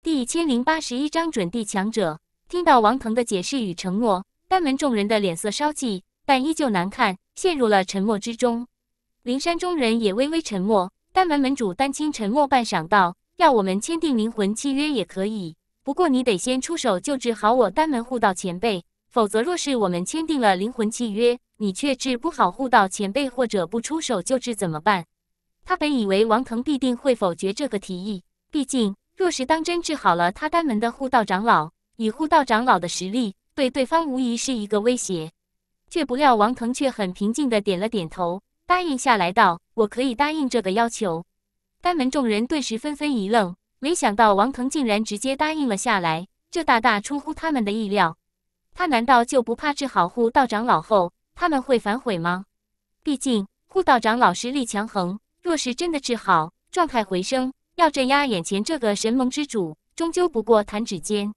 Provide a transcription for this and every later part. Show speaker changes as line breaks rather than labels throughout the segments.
第一千零八十一章准地强者听到王腾的解释与承诺，丹门众人的脸色稍霁，但依旧难看，陷入了沉默之中。灵山中人也微微沉默。丹门门主丹青沉默半晌，道：“要我们签订灵魂契约也可以，不过你得先出手救治好我丹门护道前辈，否则若是我们签订了灵魂契约，你却治不好护道前辈，或者不出手救治怎么办？”他本以为王腾必定会否决这个提议，毕竟。若是当真治好了他丹门的护道长老，以护道长老的实力，对对方无疑是一个威胁。却不料王腾却很平静的点了点头，答应下来道：“我可以答应这个要求。”丹门众人顿时纷纷一愣，没想到王腾竟然直接答应了下来，这大大出乎他们的意料。他难道就不怕治好护道长老后他们会反悔吗？毕竟护道长老实力强横，若是真的治好，状态回升。要镇压眼前这个神盟之主，终究不过弹指间。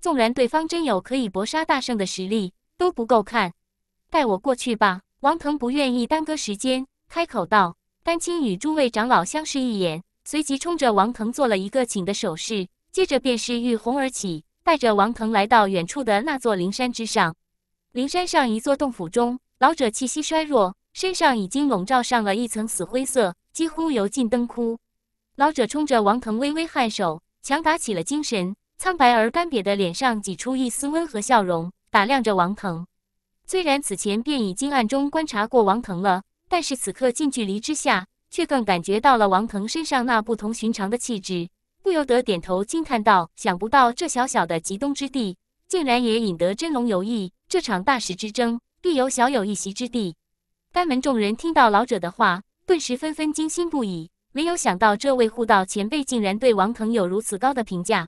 纵然对方真有可以搏杀大圣的实力，都不够看。带我过去吧。王腾不愿意耽搁时间，开口道。丹青与诸位长老相视一眼，随即冲着王腾做了一个请的手势，接着便是御红而起，带着王腾来到远处的那座灵山之上。灵山上一座洞府中，老者气息衰弱，身上已经笼罩上了一层死灰色，几乎油尽灯枯。老者冲着王腾微微颔首，强打起了精神，苍白而干瘪的脸上挤出一丝温和笑容，打量着王腾。虽然此前便已经暗中观察过王腾了，但是此刻近距离之下，却更感觉到了王腾身上那不同寻常的气质，不由得点头惊叹道：“想不到这小小的极东之地，竟然也引得真龙有意，这场大石之争，必有小有一席之地。”丹门众人听到老者的话，顿时纷纷惊心不已。没有想到，这位护道前辈竟然对王腾有如此高的评价。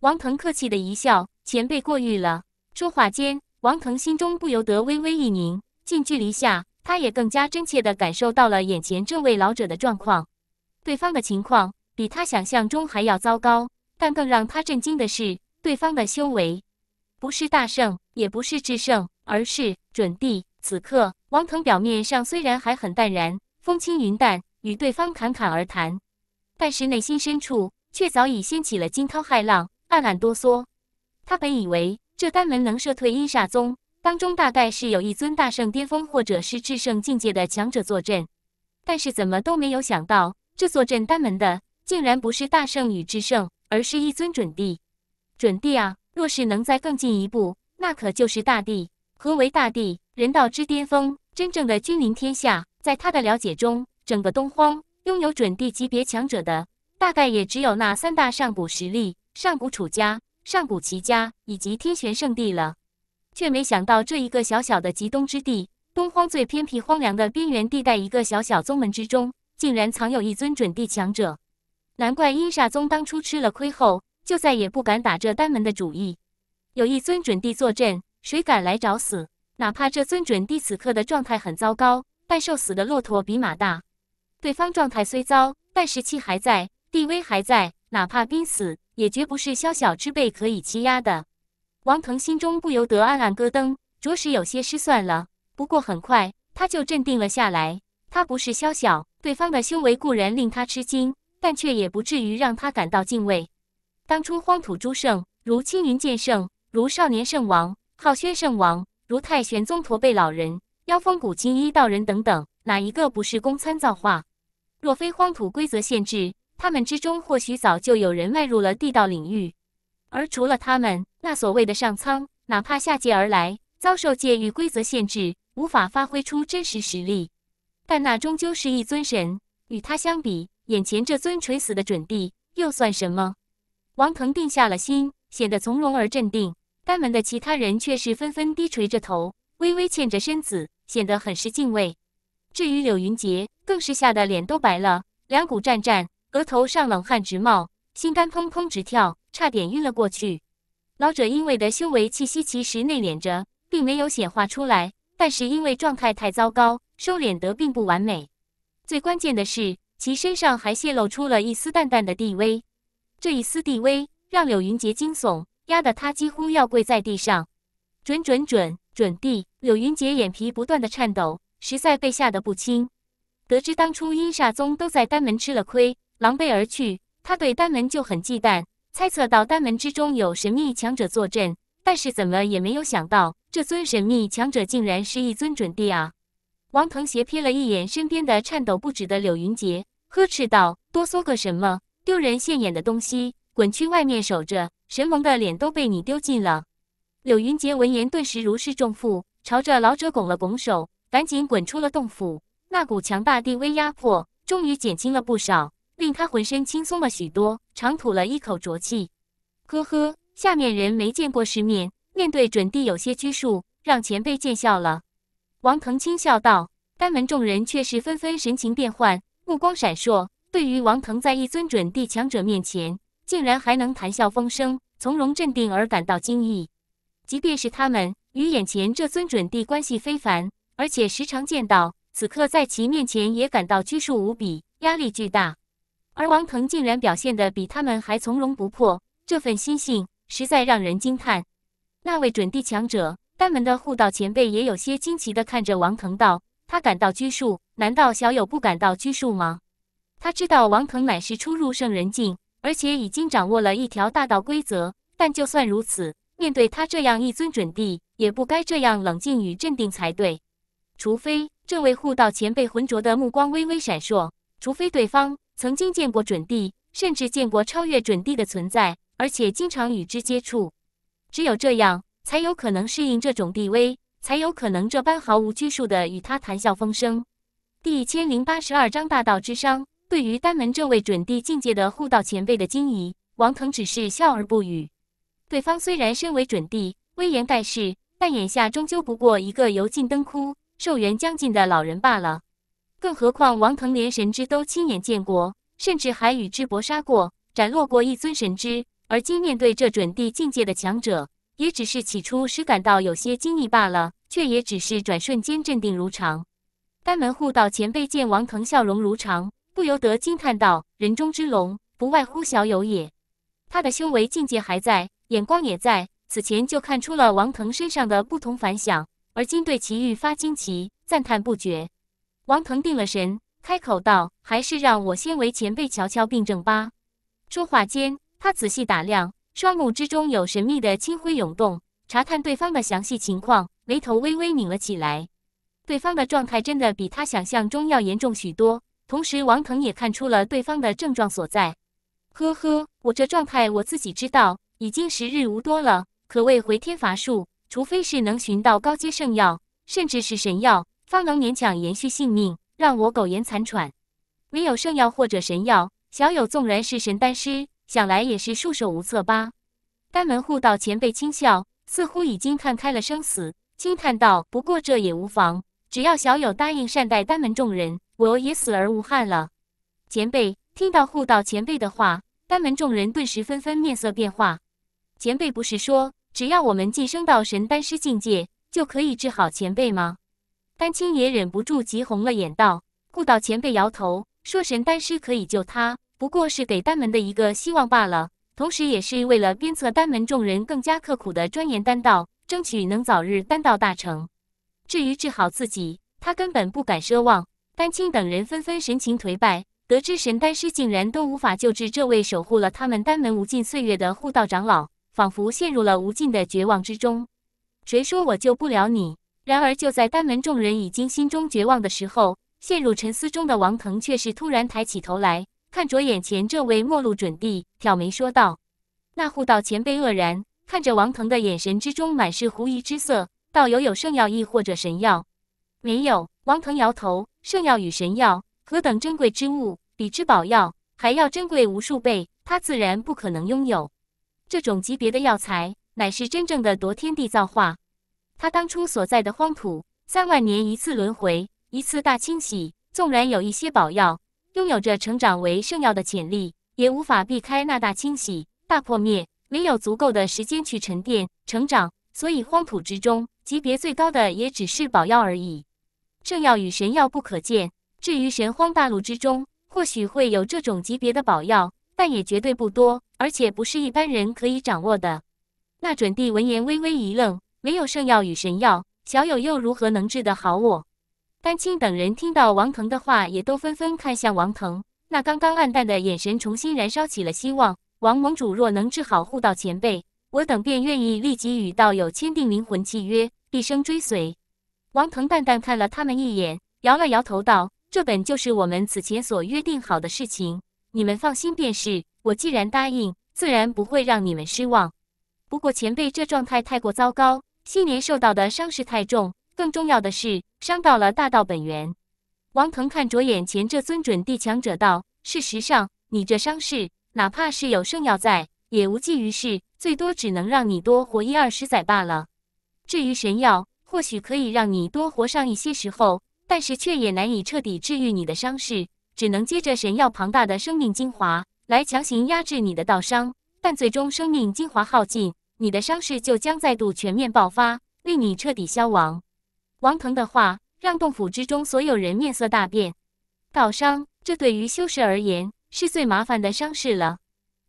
王腾客气的一笑：“前辈过誉了。”说话间，王腾心中不由得微微一凝。近距离下，他也更加真切地感受到了眼前这位老者的状况。对方的情况比他想象中还要糟糕，但更让他震惊的是，对方的修为不是大圣，也不是至圣，而是准帝。此刻，王腾表面上虽然还很淡然，风轻云淡。与对方侃侃而谈，但是内心深处却早已掀起了惊涛骇浪，暗暗哆嗦。他本以为这丹门能射退阴煞宗，当中大概是有一尊大圣巅峰或者是至圣境界的强者坐镇，但是怎么都没有想到，这坐镇丹门的竟然不是大圣与至圣，而是一尊准帝。准帝啊！若是能再更进一步，那可就是大帝。何为大帝？人道之巅峰，真正的君临天下。在他的了解中。整个东荒拥有准帝级别强者的，大概也只有那三大上古实力、上古楚家、上古齐家以及天玄圣地了。却没想到，这一个小小的极东之地，东荒最偏僻荒凉的边缘地带，一个小小宗门之中，竟然藏有一尊准帝强者。难怪阴煞宗当初吃了亏后，就再也不敢打这丹门的主意。有一尊准帝坐镇，谁敢来找死？哪怕这尊准帝此刻的状态很糟糕，但瘦死的骆驼比马大。对方状态虽糟，但士气还在，地位还在，哪怕濒死，也绝不是宵小之辈可以欺压的。王腾心中不由得暗暗咯噔，着实有些失算了。不过很快他就镇定了下来，他不是宵小，对方的修为固然令他吃惊，但却也不至于让他感到敬畏。当初荒土诸圣，如青云剑圣，如少年圣王，浩轩圣王，如太玄宗驼背老人，妖风谷青衣道人等等，哪一个不是公参造化？若非荒土规则限制，他们之中或许早就有人迈入了地道领域。而除了他们，那所谓的上苍，哪怕下界而来，遭受界域规则限制，无法发挥出真实实力。但那终究是一尊神，与他相比，眼前这尊垂死的准帝又算什么？王腾定下了心，显得从容而镇定。丹门的其他人却是纷纷低垂着头，微微欠着身子，显得很是敬畏。至于柳云杰。更是吓得脸都白了，两股战战，额头上冷汗直冒，心肝砰砰直跳，差点晕了过去。老者因为的修为气息其实内敛着，并没有显化出来，但是因为状态太糟糕，收敛得并不完美。最关键的是，其身上还泄露出了一丝淡淡的地威。这一丝地威让柳云杰惊悚，压得他几乎要跪在地上。准准准准地，柳云杰眼皮不断的颤抖，实在被吓得不轻。得知当初阴煞宗都在丹门吃了亏，狼狈而去，他对丹门就很忌惮，猜测到丹门之中有神秘强者坐镇，但是怎么也没有想到，这尊神秘强者竟然是一尊准帝啊！王腾斜瞥了一眼身边的颤抖不止的柳云杰，呵斥道：“哆嗦个什么？丢人现眼的东西，滚去外面守着，神盟的脸都被你丢尽了！”柳云杰闻言顿时如释重负，朝着老者拱了拱手，赶紧滚出了洞府。那股强大地威压迫终于减轻了不少，令他浑身轻松了许多，长吐了一口浊气。呵呵，下面人没见过世面，面对准帝有些拘束，让前辈见笑了。王腾轻笑道。丹门众人却是纷纷神情变幻，目光闪烁，对于王腾在一尊准帝强者面前竟然还能谈笑风生、从容镇定而感到惊异。即便是他们与眼前这尊准帝关系非凡，而且时常见到。此刻在其面前也感到拘束无比，压力巨大，而王腾竟然表现得比他们还从容不迫，这份心性实在让人惊叹。那位准地强者，丹门的护道前辈也有些惊奇的看着王腾道：“他感到拘束，难道小友不感到拘束吗？”他知道王腾乃是初入圣人境，而且已经掌握了一条大道规则，但就算如此，面对他这样一尊准帝，也不该这样冷静与镇定才对，除非……这位护道前辈浑浊的目光微微闪烁，除非对方曾经见过准帝，甚至见过超越准帝的存在，而且经常与之接触，只有这样才有可能适应这种地位，才有可能这般毫无拘束地与他谈笑风生。第一千零八十二章大道之殇。对于丹门这位准帝境界的护道前辈的惊疑，王腾只是笑而不语。对方虽然身为准帝，威严盖世，但眼下终究不过一个油尽灯枯。寿元将尽的老人罢了，更何况王腾连神之都亲眼见过，甚至还与之搏杀过，斩落过一尊神之。而今面对这准地境界的强者，也只是起初时感到有些惊异罢了，却也只是转瞬间镇定如常。丹门护道前辈见王腾笑容如常，不由得惊叹道：“人中之龙，不外乎小有也。”他的修为境界还在，眼光也在，此前就看出了王腾身上的不同凡响。而今对其愈发惊奇，赞叹不绝。王腾定了神，开口道：“还是让我先为前辈瞧瞧病症吧。”说话间，他仔细打量，双目之中有神秘的青灰涌动，查探对方的详细情况，眉头微微拧了起来。对方的状态真的比他想象中要严重许多。同时，王腾也看出了对方的症状所在。呵呵，我这状态我自己知道，已经时日无多了，可谓回天乏术。除非是能寻到高阶圣药，甚至是神药，方能勉强延续性命，让我苟延残喘。唯有圣药或者神药，小友纵然是神丹师，想来也是束手无策吧。丹门护道前辈轻笑，似乎已经看开了生死，轻叹道：“不过这也无妨，只要小友答应善待丹门众人，我也死而无憾了。”前辈听到护道前辈的话，丹门众人顿时纷纷面色变化。前辈不是说？只要我们晋升到神丹师境界，就可以治好前辈吗？丹青也忍不住急红了眼，道：“顾道前辈摇头，说神丹师可以救他，不过是给丹门的一个希望罢了，同时也是为了鞭策丹门众人更加刻苦地钻研丹道，争取能早日丹道大成。至于治好自己，他根本不敢奢望。”丹青等人纷纷神情颓败，得知神丹师竟然都无法救治这位守护了他们丹门无尽岁月的护道长老。仿佛陷入了无尽的绝望之中。谁说我救不了你？然而就在丹门众人已经心中绝望的时候，陷入沉思中的王腾却是突然抬起头来，看着眼前这位陌路准帝，挑眉说道：“那护道前辈愕然看着王腾的眼神之中满是狐疑之色。道友有圣药亦或者神药没有？”王腾摇头：“圣药与神药何等珍贵之物，比之宝药还要珍贵无数倍，他自然不可能拥有。”这种级别的药材，乃是真正的夺天地造化。他当初所在的荒土，三万年一次轮回，一次大清洗，纵然有一些宝药，拥有着成长为圣药的潜力，也无法避开那大清洗、大破灭，没有足够的时间去沉淀、成长。所以荒土之中，级别最高的也只是宝药而已。圣药与神药不可见。至于神荒大陆之中，或许会有这种级别的宝药。但也绝对不多，而且不是一般人可以掌握的。那准帝闻言微微一愣，唯有圣药与神药，小友又如何能治得好我？丹青等人听到王腾的话，也都纷纷看向王腾，那刚刚暗淡的眼神重新燃烧起了希望。王盟主若能治好护道前辈，我等便愿意立即与道友签订灵魂契约，毕生追随。王腾淡淡看了他们一眼，摇了摇头道：“这本就是我们此前所约定好的事情。”你们放心便是，我既然答应，自然不会让你们失望。不过前辈这状态太过糟糕，昔年受到的伤势太重，更重要的是伤到了大道本源。王腾看着眼前这尊准地强者道：“事实上，你这伤势，哪怕是有圣药在，也无济于事，最多只能让你多活一二十载罢了。至于神药，或许可以让你多活上一些时候，但是却也难以彻底治愈你的伤势。”只能接着神药庞大的生命精华来强行压制你的道伤，但最终生命精华耗尽，你的伤势就将再度全面爆发，令你彻底消亡。王腾的话让洞府之中所有人面色大变。道伤，这对于修士而言是最麻烦的伤势了。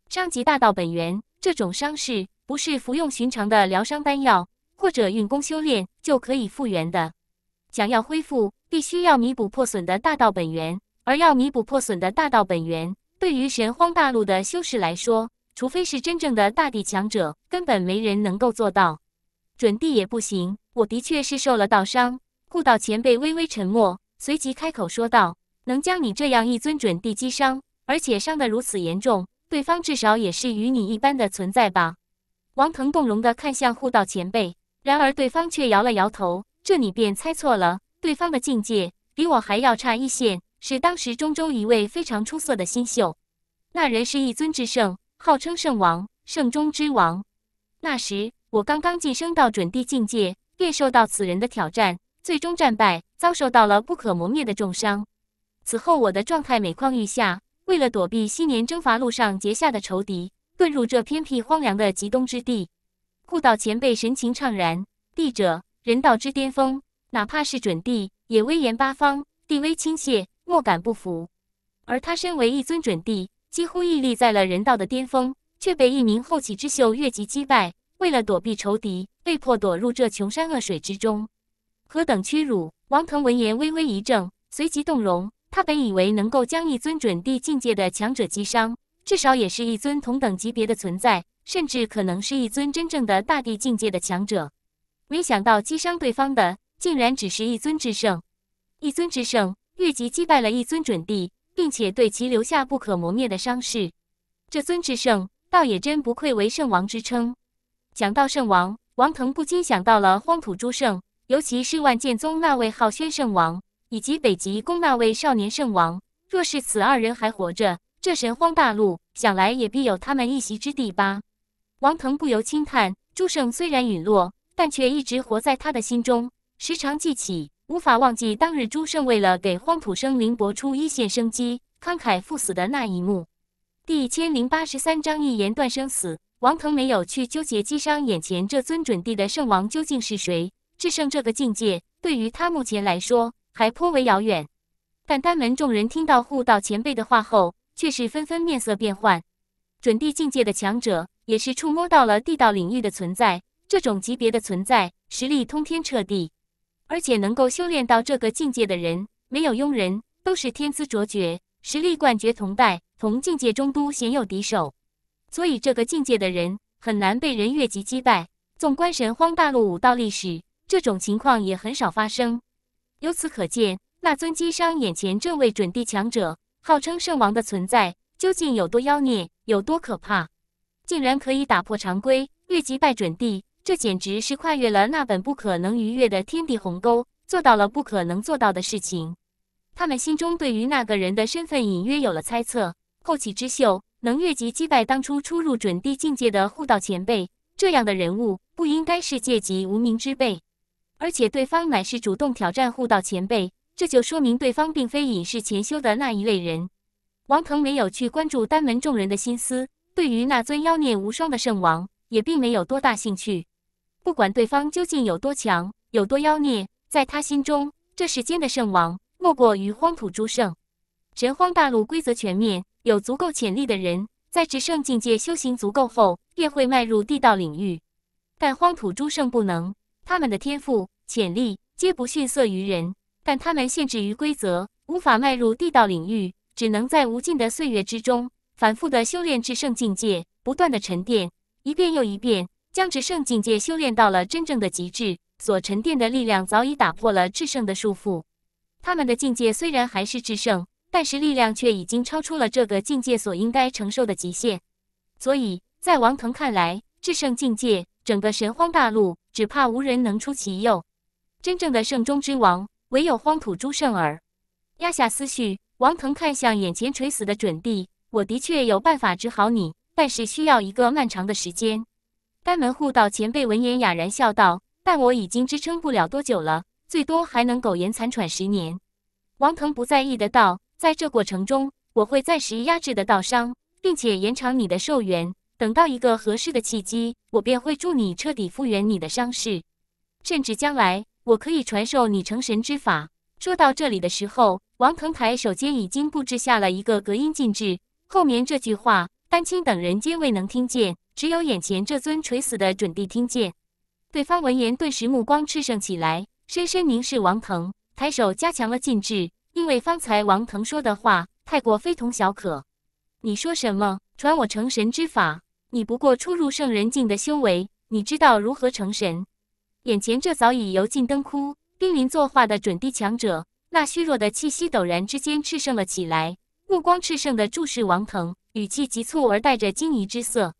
伤及大道本源，这种伤势不是服用寻常的疗伤丹药或者运功修炼就可以复原的。想要恢复，必须要弥补破损的大道本源。而要弥补破损的大道本源，对于神荒大陆的修士来说，除非是真正的大地强者，根本没人能够做到。准帝也不行。我的确是受了道伤。护道前辈微微沉默，随即开口说道：“能将你这样一尊准帝击伤，而且伤得如此严重，对方至少也是与你一般的存在吧？”王腾动容地看向护道前辈，然而对方却摇了摇头：“这你便猜错了。对方的境界比我还要差一线。”是当时中州一位非常出色的新秀，那人是一尊之圣，号称圣王，圣中之王。那时我刚刚晋升到准地境界，便受到此人的挑战，最终战败，遭受到了不可磨灭的重伤。此后我的状态每况愈下，为了躲避昔年征伐路上结下的仇敌，遁入这偏僻荒凉的极东之地。顾道前辈神情怅然，帝者人道之巅峰，哪怕是准帝，也威严八方，地威倾泻。莫敢不服，而他身为一尊准帝，几乎屹立在了人道的巅峰，却被一名后起之秀越级击败。为了躲避仇敌，被迫躲入这穷山恶水之中，何等屈辱！王腾闻言微微一怔，随即动容。他本以为能够将一尊准帝境界的强者击伤，至少也是一尊同等级别的存在，甚至可能是一尊真正的大帝境界的强者。没想到击伤对方的，竟然只是一尊之圣！一尊之圣。越级击败了一尊准帝，并且对其留下不可磨灭的伤势。这尊之圣，倒也真不愧为圣王之称。讲到圣王，王腾不禁想到了荒土诸圣，尤其是万剑宗那位浩轩圣王，以及北极宫那位少年圣王。若是此二人还活着，这神荒大陆，想来也必有他们一席之地吧？王腾不由轻叹：诸圣虽然陨落，但却一直活在他的心中，时常记起。无法忘记当日朱胜为了给荒土生灵搏出一线生机，慷慨赴死的那一幕。第一千零八十三章一言断生死。王腾没有去纠结击伤眼前这尊准帝的圣王究竟是谁，至圣这个境界对于他目前来说还颇为遥远。但丹门众人听到护道前辈的话后，却是纷纷面色变幻。准帝境界的强者，也是触摸到了地道领域的存在，这种级别的存在，实力通天彻地。而且能够修炼到这个境界的人，没有庸人，都是天资卓绝，实力冠绝同代，同境界中都鲜有敌手。所以，这个境界的人很难被人越级击败。纵观神荒大陆武道历史，这种情况也很少发生。由此可见，那尊击伤眼前这位准地强者，号称圣王的存在，究竟有多妖孽，有多可怕？竟然可以打破常规，越级败准地！这简直是跨越了那本不可能逾越的天地鸿沟，做到了不可能做到的事情。他们心中对于那个人的身份隐约有了猜测：后起之秀能越级击败当初初入准地境界的护道前辈，这样的人物不应该是界级无名之辈。而且对方乃是主动挑战护道前辈，这就说明对方并非隐世潜修的那一类人。王腾没有去关注丹门众人的心思，对于那尊妖孽无双的圣王，也并没有多大兴趣。不管对方究竟有多强、有多妖孽，在他心中，这世间的圣王，莫过于荒土诸圣。神荒大陆规则全面，有足够潜力的人，在至圣境界修行足够后，便会迈入地道领域。但荒土诸圣不能，他们的天赋、潜力皆不逊色于人，但他们限制于规则，无法迈入地道领域，只能在无尽的岁月之中，反复的修炼至圣境界，不断的沉淀，一遍又一遍。将至圣境界修炼到了真正的极致，所沉淀的力量早已打破了至圣的束缚。他们的境界虽然还是至圣，但是力量却已经超出了这个境界所应该承受的极限。所以在王腾看来，至圣境界，整个神荒大陆只怕无人能出其右。真正的圣中之王，唯有荒土诸圣耳。压下思绪，王腾看向眼前垂死的准帝：“我的确有办法治好你，但是需要一个漫长的时间。”丹门护道前辈闻言哑然笑道：“但我已经支撑不了多久了，最多还能苟延残喘十年。”王腾不在意的道：“在这过程中，我会暂时压制的道伤，并且延长你的寿元。等到一个合适的契机，我便会助你彻底复原你的伤势，甚至将来我可以传授你成神之法。”说到这里的时候，王腾抬手间已经布置下了一个隔音禁制，后面这句话，丹青等人皆未能听见。只有眼前这尊垂死的准帝听见，对方闻言顿时目光炽盛起来，深深凝视王腾，抬手加强了禁制，因为方才王腾说的话太过非同小可。你说什么？传我成神之法？你不过初入圣人境的修为，你知道如何成神？眼前这早已油尽灯枯、濒临作化的准帝强者，那虚弱的气息陡然之间炽盛了起来，目光炽盛地注视王腾，语气急促而带着惊疑之色。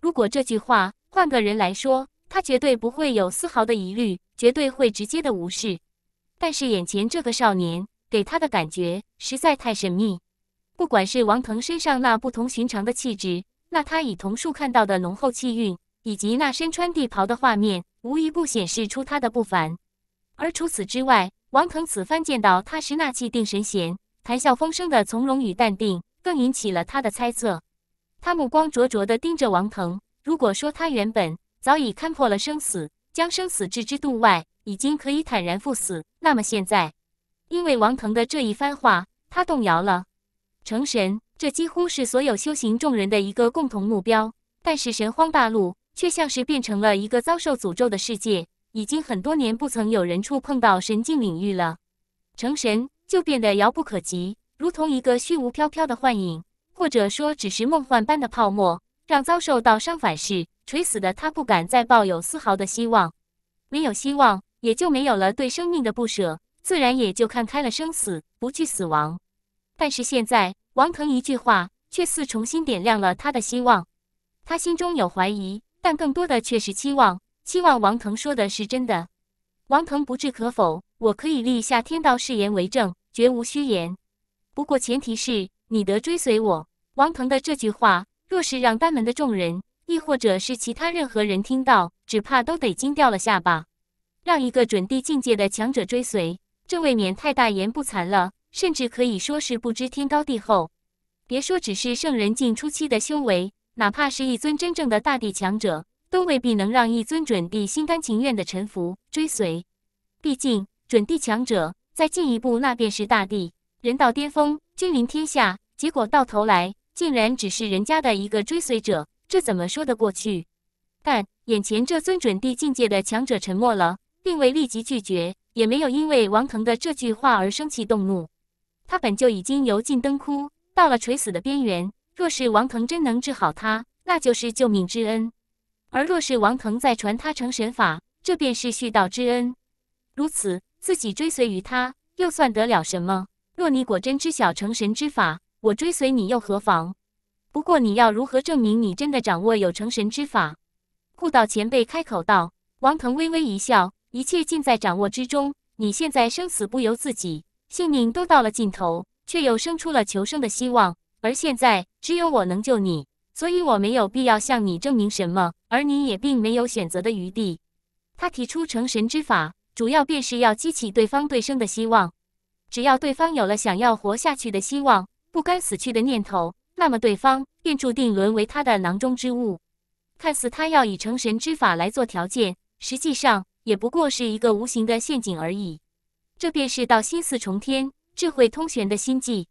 如果这句话换个人来说，他绝对不会有丝毫的疑虑，绝对会直接的无视。但是眼前这个少年给他的感觉实在太神秘。不管是王腾身上那不同寻常的气质，那他以同树看到的浓厚气韵，以及那身穿地袍的画面，无一不显示出他的不凡。而除此之外，王腾此番见到他时那气定神闲、谈笑风生的从容与淡定，更引起了他的猜测。他目光灼灼地盯着王腾。如果说他原本早已看破了生死，将生死置之度外，已经可以坦然赴死，那么现在，因为王腾的这一番话，他动摇了。成神，这几乎是所有修行众人的一个共同目标，但是神荒大陆却像是变成了一个遭受诅咒的世界，已经很多年不曾有人触碰到神境领域了。成神就变得遥不可及，如同一个虚无飘飘的幻影。或者说只是梦幻般的泡沫，让遭受到伤反噬、垂死的他不敢再抱有丝毫的希望。没有希望，也就没有了对生命的不舍，自然也就看开了生死，不惧死亡。但是现在，王腾一句话却似重新点亮了他的希望。他心中有怀疑，但更多的却是期望，期望王腾说的是真的。王腾不置可否，我可以立下天道誓言为证，绝无虚言。不过前提是你得追随我。王腾的这句话，若是让丹门的众人，亦或者是其他任何人听到，只怕都得惊掉了下巴。让一个准帝境界的强者追随，这未免太大言不惭了，甚至可以说是不知天高地厚。别说只是圣人境初期的修为，哪怕是一尊真正的大帝强者，都未必能让一尊准帝心甘情愿的臣服追随。毕竟，准帝强者再进一步，那便是大帝，人到巅峰，君临天下。结果到头来。竟然只是人家的一个追随者，这怎么说得过去？但眼前这尊准地境界的强者沉默了，并未立即拒绝，也没有因为王腾的这句话而生气动怒。他本就已经油尽灯枯，到了垂死的边缘。若是王腾真能治好他，那就是救命之恩；而若是王腾再传他成神法，这便是续道之恩。如此，自己追随于他，又算得了什么？若你果真知晓成神之法，我追随你又何妨？不过你要如何证明你真的掌握有成神之法？顾道前辈开口道。王腾微微一笑，一切尽在掌握之中。你现在生死不由自己，性命都到了尽头，却又生出了求生的希望。而现在只有我能救你，所以我没有必要向你证明什么，而你也并没有选择的余地。他提出成神之法，主要便是要激起对方对生的希望。只要对方有了想要活下去的希望。不甘死去的念头，那么对方便注定沦为他的囊中之物。看似他要以成神之法来做条件，实际上也不过是一个无形的陷阱而已。这便是道心四重天智慧通玄的心计，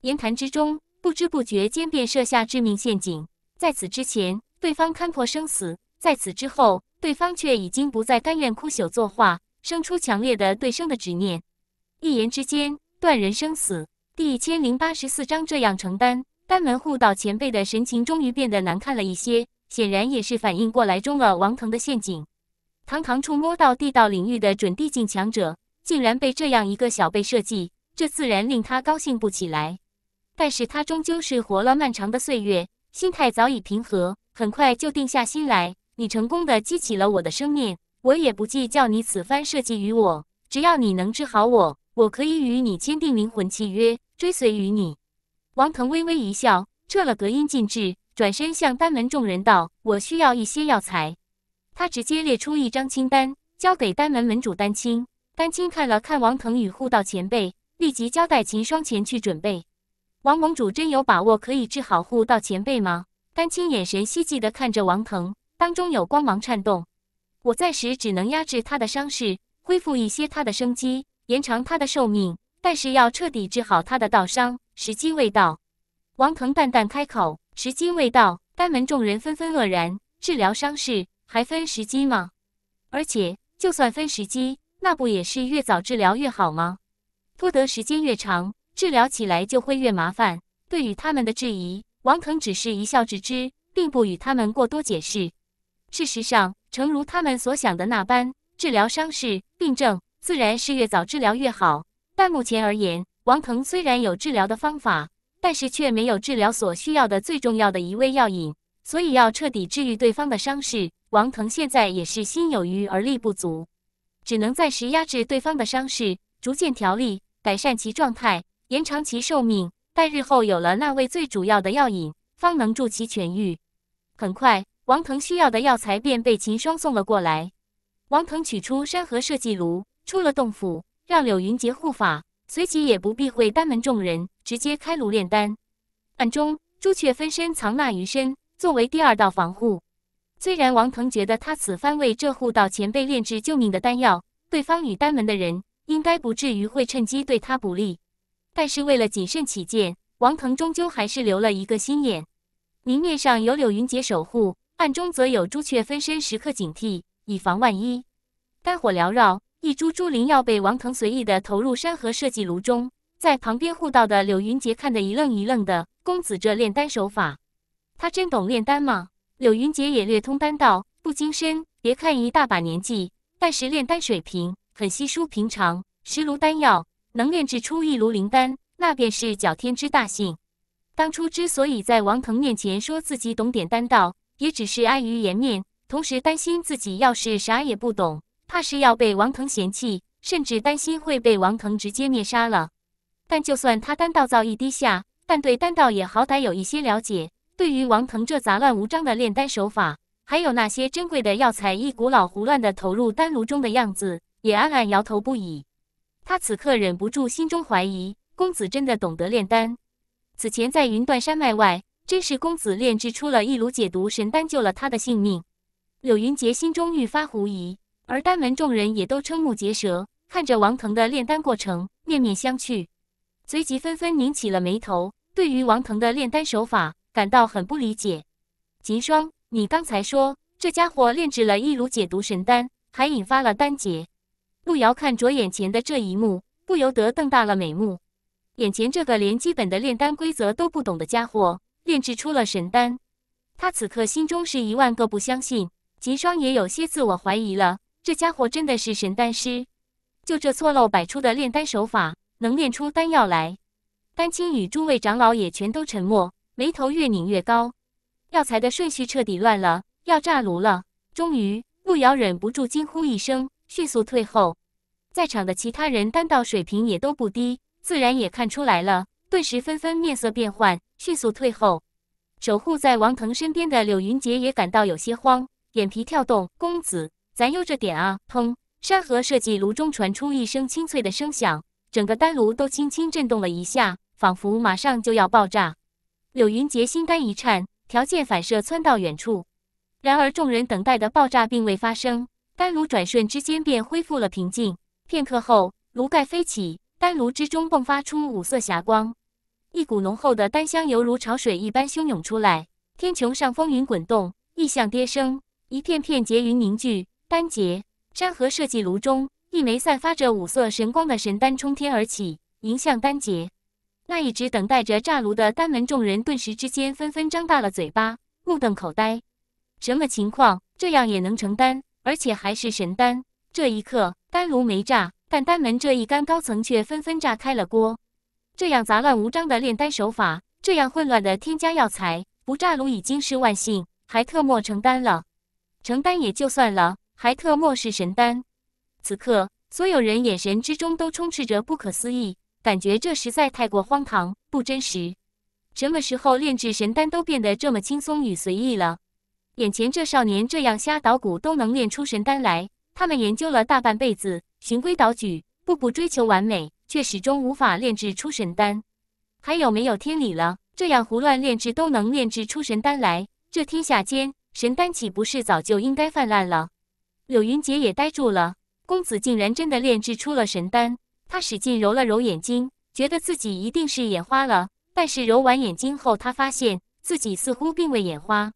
言谈之中不知不觉间便设下致命陷阱。在此之前，对方勘破生死；在此之后，对方却已经不再甘愿枯朽作画，生出强烈的对生的执念。一言之间断人生死。第一千零八十四章这样承担。丹门护道前辈的神情终于变得难看了一些，显然也是反应过来中了王腾的陷阱。堂堂触摸到地道领域的准地境强者，竟然被这样一个小辈设计，这自然令他高兴不起来。但是他终究是活了漫长的岁月，心态早已平和，很快就定下心来。你成功的激起了我的生命，我也不计较你此番设计于我，只要你能治好我，我可以与你签订灵魂契约。追随于你，王腾微微一笑，撤了隔音禁制，转身向丹门众人道：“我需要一些药材。”他直接列出一张清单，交给丹门门主丹青。丹青看了看王腾与护道前辈，立即交代秦霜前去准备。王盟主真有把握可以治好护道前辈吗？丹青眼神希冀地看着王腾，当中有光芒颤动。我暂时只能压制他的伤势，恢复一些他的生机，延长他的寿命。但是要彻底治好他的道伤，时机未到。王腾淡淡开口：“时机未到。”丹门众人纷纷愕然：“治疗伤势还分时机吗？而且就算分时机，那不也是越早治疗越好吗？拖得时间越长，治疗起来就会越麻烦。”对于他们的质疑，王腾只是一笑置之，并不与他们过多解释。事实上，诚如他们所想的那般，治疗伤势、病症，自然是越早治疗越好。但目前而言，王腾虽然有治疗的方法，但是却没有治疗所需要的最重要的一味药引，所以要彻底治愈对方的伤势，王腾现在也是心有余而力不足，只能暂时压制对方的伤势，逐渐调理，改善其状态，延长其寿命。待日后有了那味最主要的药引，方能助其痊愈。很快，王腾需要的药材便被秦霜送了过来。王腾取出山河设计炉，出了洞府。让柳云杰护法，随即也不避讳丹门众人，直接开炉炼丹。暗中，朱雀分身藏纳于身，作为第二道防护。虽然王腾觉得他此番为这护道前辈炼制救命的丹药，对方与丹门的人应该不至于会趁机对他不利，但是为了谨慎起见，王腾终究还是留了一个心眼。明面上有柳云杰守护，暗中则有朱雀分身时刻警惕，以防万一。丹火缭绕。一株株灵药被王腾随意的投入山河设计炉中，在旁边护道的柳云杰看得一愣一愣的。公子这炼丹手法，他真懂炼丹吗？柳云杰也略通丹道，不精深。别看一大把年纪，但是炼丹水平很稀疏平常。十炉丹药能炼制出一炉灵丹，那便是搅天之大幸。当初之所以在王腾面前说自己懂点丹道，也只是碍于颜面，同时担心自己要是啥也不懂。怕是要被王腾嫌弃，甚至担心会被王腾直接灭杀了。但就算他丹道造诣低下，但对丹道也好歹有一些了解。对于王腾这杂乱无章的炼丹手法，还有那些珍贵的药材一股脑胡乱的投入丹炉中的样子，也暗暗摇头不已。他此刻忍不住心中怀疑，公子真的懂得炼丹？此前在云断山脉外，真是公子炼制出了一炉解毒神丹，救了他的性命。柳云杰心中愈发狐疑。而丹门众人也都瞠目结舌，看着王腾的炼丹过程，面面相觑，随即纷纷拧起了眉头，对于王腾的炼丹手法感到很不理解。秦霜，你刚才说这家伙炼制了一炉解毒神丹，还引发了丹劫。陆遥看着眼前的这一幕，不由得瞪大了眉目。眼前这个连基本的炼丹规则都不懂的家伙，炼制出了神丹，他此刻心中是一万个不相信。秦霜也有些自我怀疑了。这家伙真的是神丹师，就这错漏百出的炼丹手法，能炼出丹药来？丹青与诸位长老也全都沉默，眉头越拧越高，药材的顺序彻底乱了，要炸炉了！终于，陆遥忍不住惊呼一声，迅速退后。在场的其他人丹道水平也都不低，自然也看出来了，顿时纷纷面色变幻，迅速退后。守护在王腾身边的柳云杰也感到有些慌，眼皮跳动，公子。咱悠着点啊！砰！山河设计炉中传出一声清脆的声响，整个丹炉都轻轻震动了一下，仿佛马上就要爆炸。柳云杰心肝一颤，条件反射窜到远处。然而，众人等待的爆炸并未发生，丹炉转瞬之间便恢复了平静。片刻后，炉盖飞起，丹炉之中迸发出五色霞光，一股浓厚的丹香犹如潮水一般汹涌出来。天穹上风云滚动，异象迭生，一片片结云凝聚。丹杰，山河设计炉中，一枚散发着五色神光的神丹冲天而起，迎向丹杰。那一直等待着炸炉的丹门众人，顿时之间纷纷张大了嘴巴，目瞪口呆。什么情况？这样也能成丹？而且还是神丹？这一刻，丹炉没炸，但丹门这一干高层却纷纷炸开了锅。这样杂乱无章的炼丹手法，这样混乱的添加药材，不炸炉已经是万幸，还特么成丹了？成丹也就算了。还特么是神丹！此刻，所有人眼神之中都充斥着不可思议，感觉这实在太过荒唐不真实。什么时候炼制神丹都变得这么轻松与随意了？眼前这少年这样瞎捣鼓都能炼出神丹来，他们研究了大半辈子，循规蹈矩，步步追求完美，却始终无法炼制出神丹。还有没有天理了？这样胡乱炼制都能炼制出神丹来，这天下间神丹岂不是早就应该泛滥了？柳云杰也呆住了，公子竟然真的炼制出了神丹。他使劲揉了揉眼睛，觉得自己一定是眼花了。但是揉完眼睛后，他发现自己似乎并未眼花。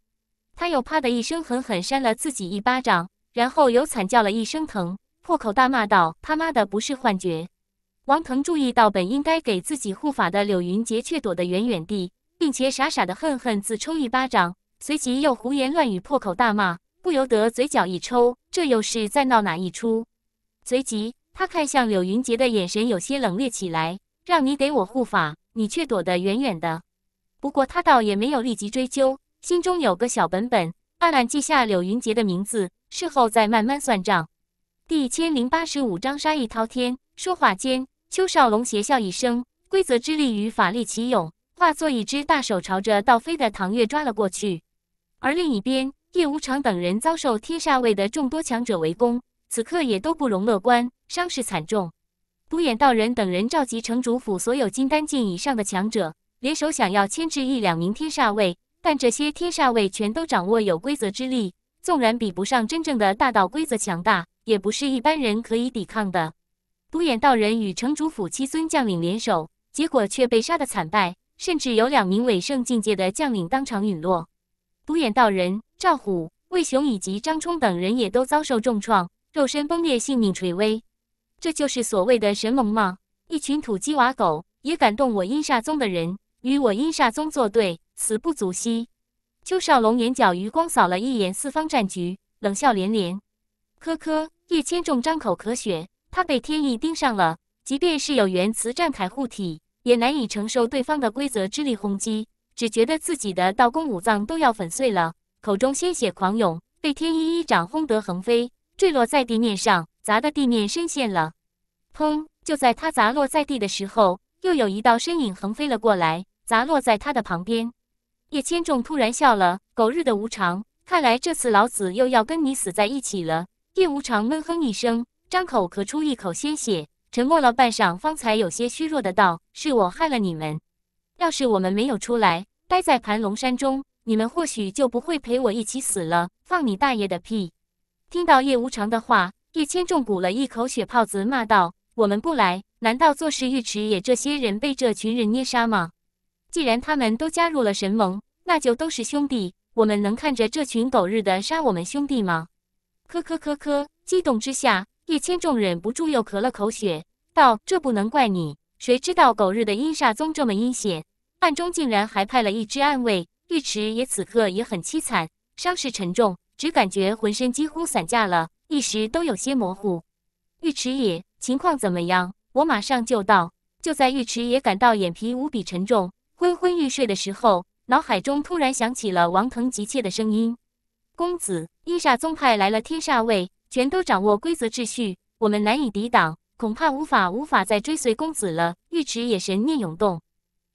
他又啪的一声狠狠扇了自己一巴掌，然后又惨叫了一声疼，破口大骂道：“他妈的，不是幻觉！”王腾注意到，本应该给自己护法的柳云杰却躲得远远地，并且傻傻的恨恨自抽一巴掌，随即又胡言乱语，破口大骂。不由得嘴角一抽，这又是在闹哪一出？随即，他看向柳云杰的眼神有些冷冽起来。让你给我护法，你却躲得远远的。不过他倒也没有立即追究，心中有个小本本，暗暗记下柳云杰的名字，事后再慢慢算账。第一千零八十五章杀意滔天。说话间，邱少龙邪笑一声，规则之力与法力齐涌，化作一只大手朝着倒飞的唐月抓了过去。而另一边。叶无常等人遭受天煞卫的众多强者围攻，此刻也都不容乐观，伤势惨重。独眼道人等人召集城主府所有金丹境以上的强者，联手想要牵制一两名天煞卫，但这些天煞卫全都掌握有规则之力，纵然比不上真正的大道规则强大，也不是一般人可以抵抗的。独眼道人与城主府七尊将领联手，结果却被杀得惨败，甚至有两名伪圣境界的将领当场陨落。独眼道人、赵虎、魏雄以及张冲等人也都遭受重创，肉身崩裂，性命垂危。这就是所谓的神龙吗？一群土鸡瓦狗也敢动我阴煞宗的人，与我阴煞宗作对，死不足惜。邱少龙眼角余光扫了一眼四方战局，冷笑连连。咳咳，叶千重张口咳血，他被天意盯上了。即便是有元磁战铠护体，也难以承受对方的规则之力轰击。只觉得自己的道功五脏都要粉碎了，口中鲜血狂涌，被天一一掌轰得横飞，坠落在地面上，砸得地面深陷了。砰！就在他砸落在地的时候，又有一道身影横飞了过来，砸落在他的旁边。叶千重突然笑了：“狗日的无常，看来这次老子又要跟你死在一起了。”叶无常闷哼一声，张口咳出一口鲜血，沉默了半晌，方才有些虚弱的道：“是我害了你们。”要是我们没有出来，待在盘龙山中，你们或许就不会陪我一起死了。放你大爷的屁！听到叶无常的话，叶千众鼓了一口血泡子，骂道：“我们不来，难道坐视尉迟也这些人被这群人捏杀吗？既然他们都加入了神盟，那就都是兄弟。我们能看着这群狗日的杀我们兄弟吗？”咳咳咳咳！激动之下，叶千众忍不住又咳了口血，道：“这不能怪你，谁知道狗日的阴煞宗这么阴险。”暗中竟然还派了一支暗卫，尉迟也此刻也很凄惨，伤势沉重，只感觉浑身几乎散架了，一时都有些模糊。尉迟也，情况怎么样？我马上就到。就在尉迟也感到眼皮无比沉重、昏昏欲睡的时候，脑海中突然响起了王腾急切的声音：“公子，伊煞宗派来了天煞卫，全都掌握规则秩序，我们难以抵挡，恐怕无法无法再追随公子了。”尉迟也神念涌动。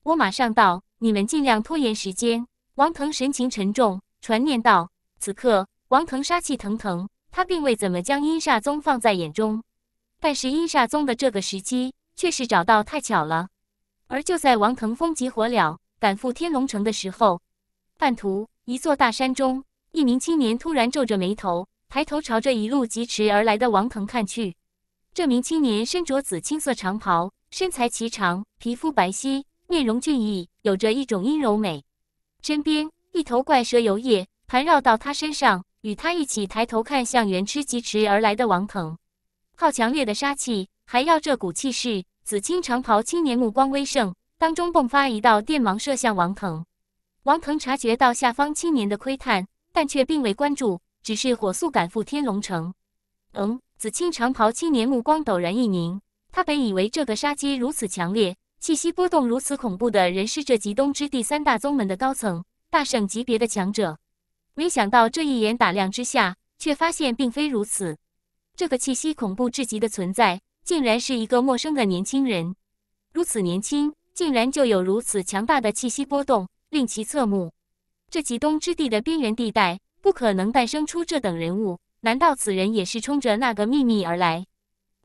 我马上到，你们尽量拖延时间。王腾神情沉重，传念道：“此刻，王腾杀气腾腾，他并未怎么将阴煞宗放在眼中，但是阴煞宗的这个时机却是找到太巧了。”而就在王腾风急火燎赶赴天龙城的时候，半途一座大山中，一名青年突然皱着眉头，抬头朝着一路疾驰而来的王腾看去。这名青年身着紫青色长袍，身材颀长，皮肤白皙。面容俊逸，有着一种阴柔美。身边一头怪蛇游曳，盘绕到他身上，与他一起抬头看向原驰疾驰而来的王腾。靠！强烈的杀气，还要这股气势？紫青长袍青年目光微盛，当中迸发一道电芒射向王腾。王腾察觉到下方青年的窥探，但却并未关注，只是火速赶赴天龙城。嗯，紫青长袍青年目光陡然一凝，他本以为这个杀机如此强烈。气息波动如此恐怖的人，是这极东之地三大宗门的高层，大圣级别的强者。没想到这一眼打量之下，却发现并非如此。这个气息恐怖至极的存在，竟然是一个陌生的年轻人。如此年轻，竟然就有如此强大的气息波动，令其侧目。这极东之地的边缘地带，不可能诞生出这等人物。难道此人也是冲着那个秘密而来？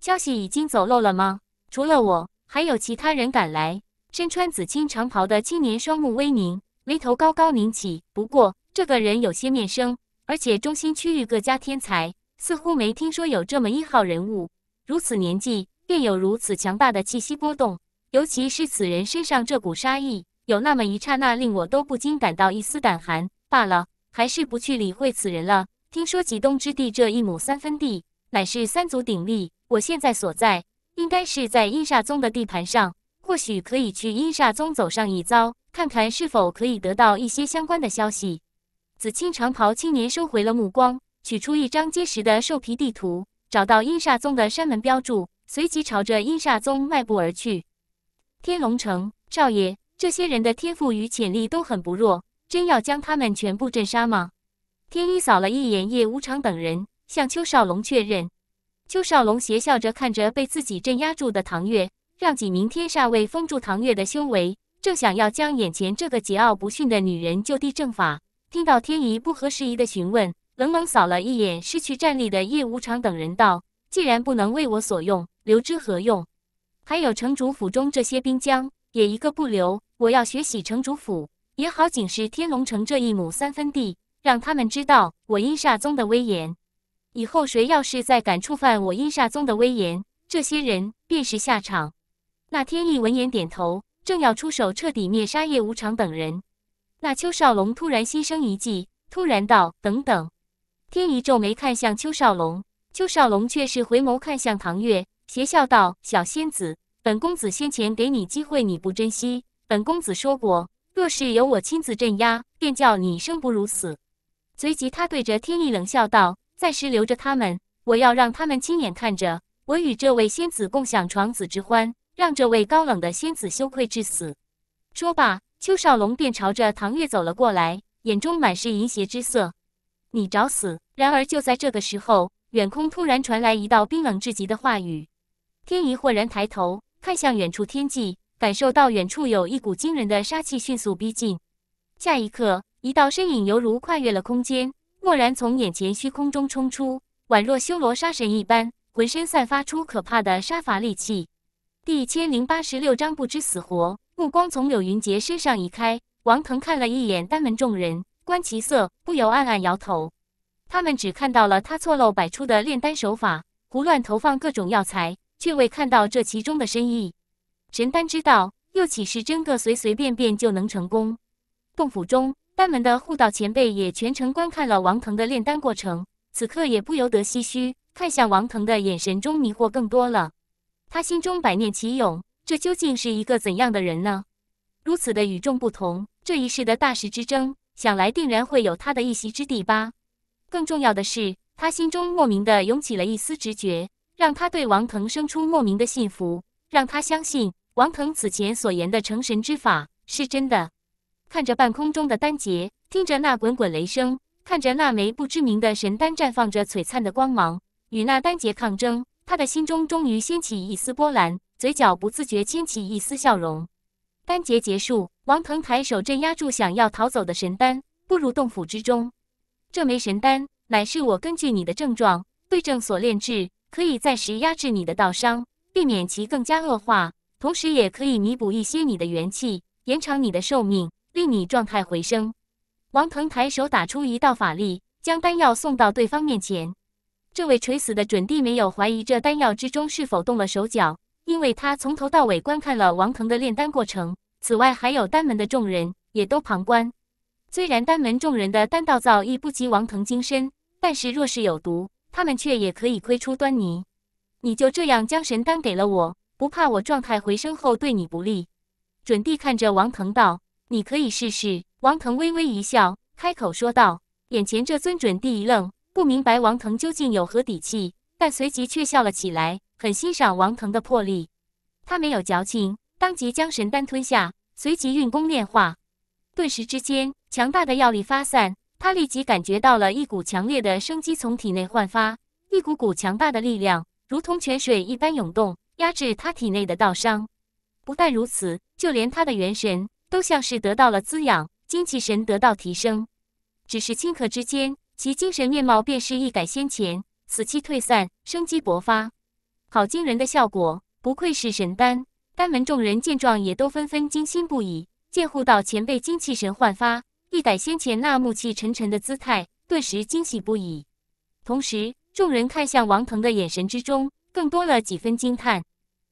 消息已经走漏了吗？除了我。还有其他人赶来，身穿紫青长袍的青年双目微凝，眉头高高拧起。不过，这个人有些面生，而且中心区域各家天才似乎没听说有这么一号人物。如此年纪便有如此强大的气息波动，尤其是此人身上这股杀意，有那么一刹那令我都不禁感到一丝胆寒罢了。还是不去理会此人了。听说极东之地这一亩三分地乃是三足鼎立，我现在所在。应该是在阴煞宗的地盘上，或许可以去阴煞宗走上一遭，看看是否可以得到一些相关的消息。紫青长袍青年收回了目光，取出一张结实的兽皮地图，找到阴煞宗的山门标注，随即朝着阴煞宗迈步而去。天龙城少爷，这些人的天赋与潜力都很不弱，真要将他们全部镇杀吗？天一扫了一眼叶无常等人，向邱少龙确认。邱少龙邪笑着看着被自己镇压住的唐月，让几名天煞卫封住唐月的修为，正想要将眼前这个桀骜不驯的女人就地正法。听到天仪不合时宜的询问，冷冷扫了一眼失去战力的叶无常等人，道：“既然不能为我所用，留之何用？还有城主府中这些兵将，也一个不留。我要血洗城主府，也好警示天龙城这一亩三分地，让他们知道我阴煞宗的威严。”以后谁要是再敢触犯我阴煞宗的威严，这些人便是下场。那天意闻言，点头，正要出手彻底灭杀叶无常等人，那邱少龙突然心生一计，突然道：“等等！”天意皱眉看向邱少龙，邱少龙却是回眸看向唐月，邪笑道：“小仙子，本公子先前给你机会，你不珍惜。本公子说过，若是由我亲自镇压，便叫你生不如死。”随即，他对着天意冷笑道。暂时留着他们，我要让他们亲眼看着我与这位仙子共享床子之欢，让这位高冷的仙子羞愧至死。说罢，邱少龙便朝着唐月走了过来，眼中满是淫邪之色。你找死！然而就在这个时候，远空突然传来一道冰冷至极的话语。天怡豁然抬头看向远处天际，感受到远处有一股惊人的杀气迅速逼近。下一刻，一道身影犹如跨越了空间。蓦然从眼前虚空中冲出，宛若修罗杀神一般，浑身散发出可怕的杀伐戾气。第一千零八十六章不知死活。目光从柳云杰身上移开，王腾看了一眼丹门众人，观其色，不由暗暗摇头。他们只看到了他错漏百出的炼丹手法，胡乱投放各种药材，却未看到这其中的深意。神丹之道，又岂是真个随随便便就能成功？洞府中。丹门的护道前辈也全程观看了王腾的炼丹过程，此刻也不由得唏嘘，看向王腾的眼神中迷惑更多了。他心中百念齐涌，这究竟是一个怎样的人呢？如此的与众不同，这一世的大师之争，想来定然会有他的一席之地吧。更重要的是，他心中莫名的涌起了一丝直觉，让他对王腾生出莫名的信服，让他相信王腾此前所言的成神之法是真的。看着半空中的丹劫，听着那滚滚雷声，看着那枚不知名的神丹绽放着璀璨的光芒，与那丹劫抗争，他的心中终于掀起一丝波澜，嘴角不自觉牵起一丝笑容。丹劫结束，王腾抬手镇压住想要逃走的神丹，步入洞府之中。这枚神丹乃是我根据你的症状对症所炼制，可以暂时压制你的道伤，避免其更加恶化，同时也可以弥补一些你的元气，延长你的寿命。令你状态回升。王腾抬手打出一道法力，将丹药送到对方面前。这位垂死的准帝没有怀疑这丹药之中是否动了手脚，因为他从头到尾观看了王腾的炼丹过程。此外，还有丹门的众人也都旁观。虽然丹门众人的丹道造诣不及王腾精深，但是若是有毒，他们却也可以窥出端倪。你就这样将神丹给了我，不怕我状态回升后对你不利？准帝看着王腾道。你可以试试。王腾微微一笑，开口说道。眼前这尊准帝一愣，不明白王腾究竟有何底气，但随即却笑了起来，很欣赏王腾的魄力。他没有矫情，当即将神丹吞下，随即运功炼化。顿时之间，强大的药力发散，他立即感觉到了一股强烈的生机从体内焕发，一股股强大的力量如同泉水一般涌动，压制他体内的道伤。不但如此，就连他的元神。都像是得到了滋养，精气神得到提升。只是顷刻之间，其精神面貌便是一改先前死气退散、生机勃发，好惊人的效果！不愧是神丹。丹门众人见状，也都纷纷惊心不已。见护道前辈精气神焕发，一改先前那暮气沉沉的姿态，顿时惊喜不已。同时，众人看向王腾的眼神之中，更多了几分惊叹。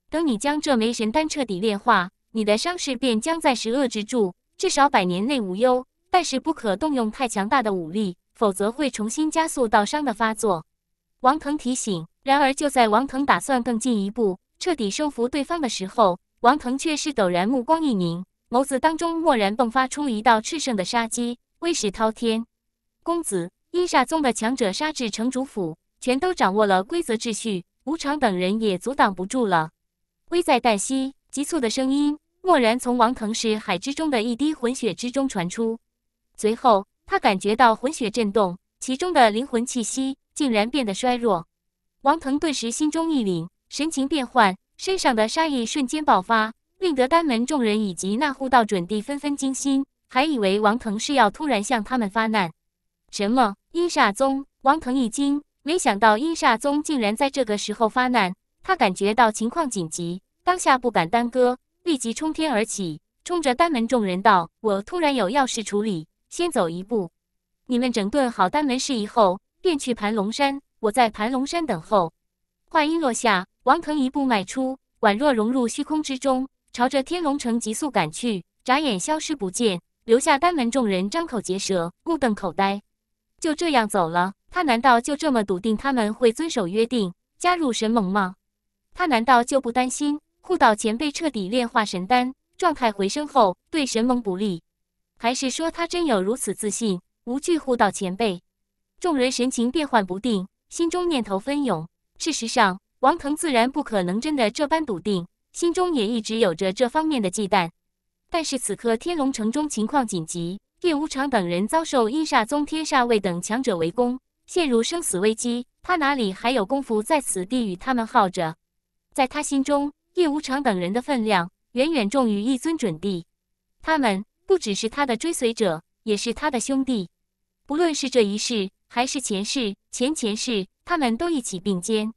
等你将这枚神丹彻底炼化。你的伤势便将暂时遏制住，至少百年内无忧。但是不可动用太强大的武力，否则会重新加速道伤的发作。王腾提醒。然而就在王腾打算更进一步，彻底收服对方的时候，王腾却是陡然目光一凝，眸子当中蓦然迸发出一道炽盛的杀机，威势滔天。公子，阴煞宗的强者杀至城主府，全都掌握了规则秩序，无常等人也阻挡不住了，危在旦夕。急促的声音蓦然从王腾是海之中的一滴魂血之中传出，随后他感觉到魂血震动，其中的灵魂气息竟然变得衰弱。王腾顿时心中一凛，神情变幻，身上的杀意瞬间爆发，令得丹门众人以及那护道准帝纷纷惊心，还以为王腾是要突然向他们发难。什么？阴煞宗！王腾一惊，没想到阴煞宗竟然在这个时候发难，他感觉到情况紧急。当下不敢耽搁，立即冲天而起，冲着丹门众人道：“我突然有要事处理，先走一步。你们整顿好丹门事宜后，便去盘龙山，我在盘龙山等候。”话音落下，王腾一步迈出，宛若融入虚空之中，朝着天龙城急速赶去，眨眼消失不见，留下丹门众人张口结舌，目瞪口呆。就这样走了？他难道就这么笃定他们会遵守约定，加入神盟吗？他难道就不担心？护道前辈彻底炼化神丹，状态回升后对神盟不利，还是说他真有如此自信，无惧护道前辈？众人神情变幻不定，心中念头纷涌。事实上，王腾自然不可能真的这般笃定，心中也一直有着这方面的忌惮。但是此刻天龙城中情况紧急，叶无常等人遭受阴煞宗天煞卫等强者围攻，陷入生死危机，他哪里还有功夫在此地与他们耗着？在他心中。叶无常等人的分量远远重于一尊准帝，他们不只是他的追随者，也是他的兄弟。不论是这一世还是前世、前前世，他们都一起并肩。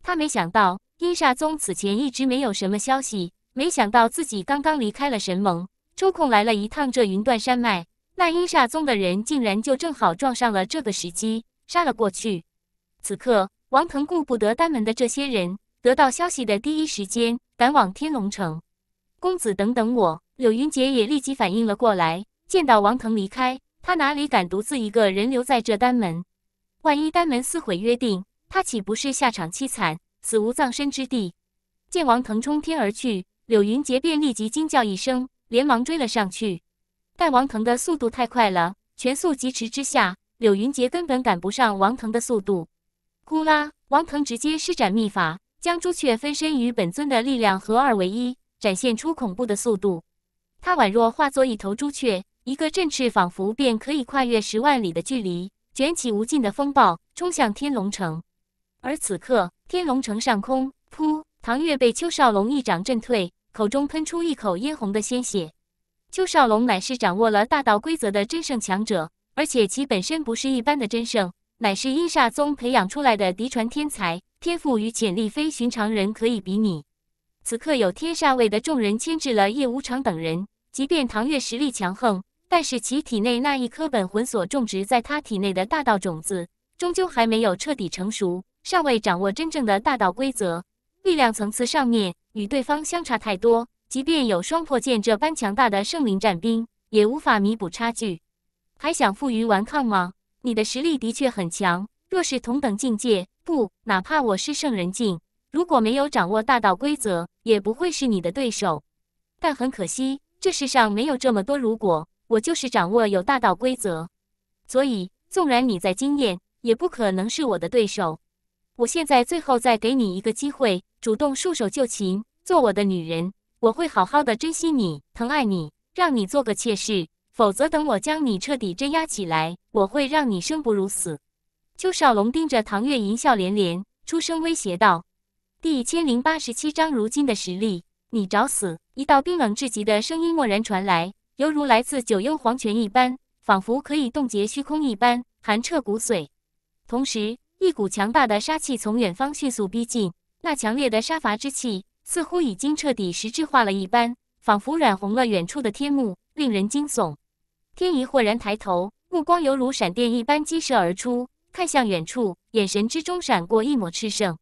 他没想到阴煞宗此前一直没有什么消息，没想到自己刚刚离开了神盟，抽空来了一趟这云断山脉，那阴煞宗的人竟然就正好撞上了这个时机，杀了过去。此刻，王腾顾不得丹门的这些人。得到消息的第一时间，赶往天龙城。公子，等等我！柳云杰也立即反应了过来。见到王腾离开，他哪里敢独自一个人留在这丹门？万一丹门撕毁约定，他岂不是下场凄惨，死无葬身之地？见王腾冲天而去，柳云杰便立即惊叫一声，连忙追了上去。但王腾的速度太快了，全速疾驰之下，柳云杰根本赶不上王腾的速度。呼啦！王腾直接施展秘法。将朱雀分身与本尊的力量合二为一，展现出恐怖的速度。他宛若化作一头朱雀，一个振翅，仿佛便可以跨越十万里的距离，卷起无尽的风暴，冲向天龙城。而此刻，天龙城上空，噗！唐月被邱少龙一掌震退，口中喷出一口嫣红的鲜血。邱少龙乃是掌握了大道规则的真圣强者，而且其本身不是一般的真圣，乃是阴煞宗培养出来的嫡传天才。天赋与潜力非寻常人可以比拟。此刻有天煞位的众人牵制了叶无常等人，即便唐月实力强横，但是其体内那一颗本魂所种植在他体内的大道种子，终究还没有彻底成熟，尚未掌握真正的大道规则，力量层次上面与对方相差太多。即便有双破剑这般强大的圣灵战兵，也无法弥补差距。还想负隅顽抗吗？你的实力的确很强，若是同等境界，不，哪怕我是圣人境，如果没有掌握大道规则，也不会是你的对手。但很可惜，这世上没有这么多如果。我就是掌握有大道规则，所以纵然你在惊艳，也不可能是我的对手。我现在最后再给你一个机会，主动束手就擒，做我的女人，我会好好的珍惜你、疼爱你，让你做个妾室。否则，等我将你彻底镇压起来，我会让你生不如死。邱少龙盯着唐月，淫笑连连，出声威胁道：“第一千零八十七章，如今的实力，你找死！”一道冰冷至极的声音蓦然传来，犹如来自九幽黄泉一般，仿佛可以冻结虚空一般，寒彻骨髓。同时，一股强大的杀气从远方迅速逼近，那强烈的杀伐之气似乎已经彻底实质化了一般，仿佛染红了远处的天幕，令人惊悚。天仪豁然抬头，目光犹如闪电一般激射而出。看向远处，眼神之中闪过一抹炽盛。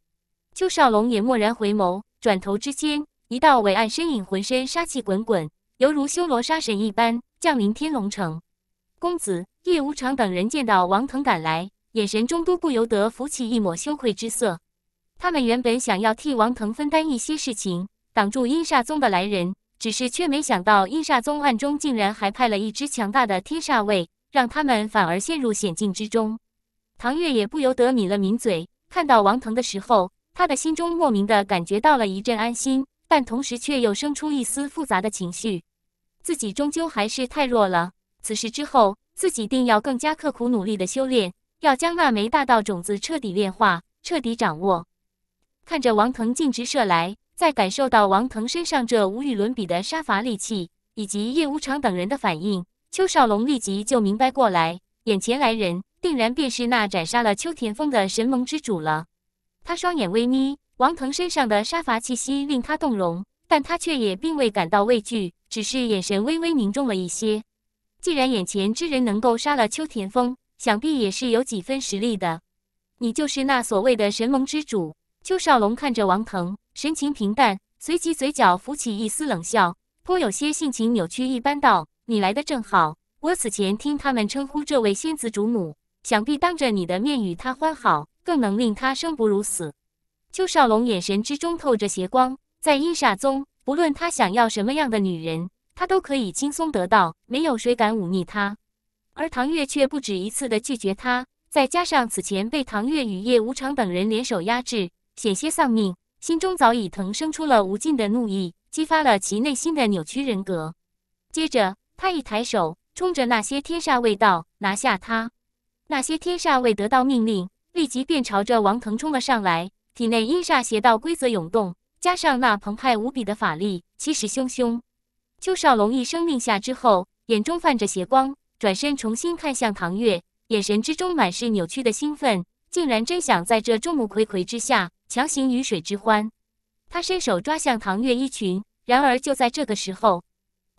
邱少龙也蓦然回眸，转头之间，一道伟岸身影，浑身杀气滚滚，犹如修罗杀神一般降临天龙城。公子叶无常等人见到王腾赶来，眼神中都不由得浮起一抹羞愧之色。他们原本想要替王腾分担一些事情，挡住阴煞宗的来人，只是却没想到阴煞宗暗中竟然还派了一支强大的天煞卫，让他们反而陷入险境之中。唐月也不由得抿了抿嘴，看到王腾的时候，他的心中莫名的感觉到了一阵安心，但同时却又生出一丝复杂的情绪。自己终究还是太弱了，此事之后，自己定要更加刻苦努力的修炼，要将那枚大道种子彻底炼化，彻底掌握。看着王腾径直射来，在感受到王腾身上这无与伦比的杀伐利器，以及叶无常等人的反应，邱少龙立即就明白过来，眼前来人。定然便是那斩杀了邱田峰的神盟之主了。他双眼微眯，王腾身上的杀伐气息令他动容，但他却也并未感到畏惧，只是眼神微微凝重了一些。既然眼前之人能够杀了邱田峰，想必也是有几分实力的。你就是那所谓的神盟之主？邱少龙看着王腾，神情平淡，随即嘴角浮起一丝冷笑，颇有些性情扭曲一般道：“你来的正好，我此前听他们称呼这位仙子主母。”想必当着你的面与他欢好，更能令他生不如死。邱少龙眼神之中透着邪光，在阴煞宗，不论他想要什么样的女人，他都可以轻松得到，没有谁敢忤逆他。而唐月却不止一次的拒绝他，再加上此前被唐月与叶无常等人联手压制，险些丧命，心中早已腾生出了无尽的怒意，激发了其内心的扭曲人格。接着，他一抬手，冲着那些天煞卫道拿下他。那些天煞未得到命令，立即便朝着王腾冲了上来，体内阴煞邪道规则涌动，加上那澎湃无比的法力，气势汹汹。邱少龙一声令下之后，眼中泛着邪光，转身重新看向唐月，眼神之中满是扭曲的兴奋，竟然真想在这众目睽睽之下强行鱼水之欢。他伸手抓向唐月衣裙，然而就在这个时候，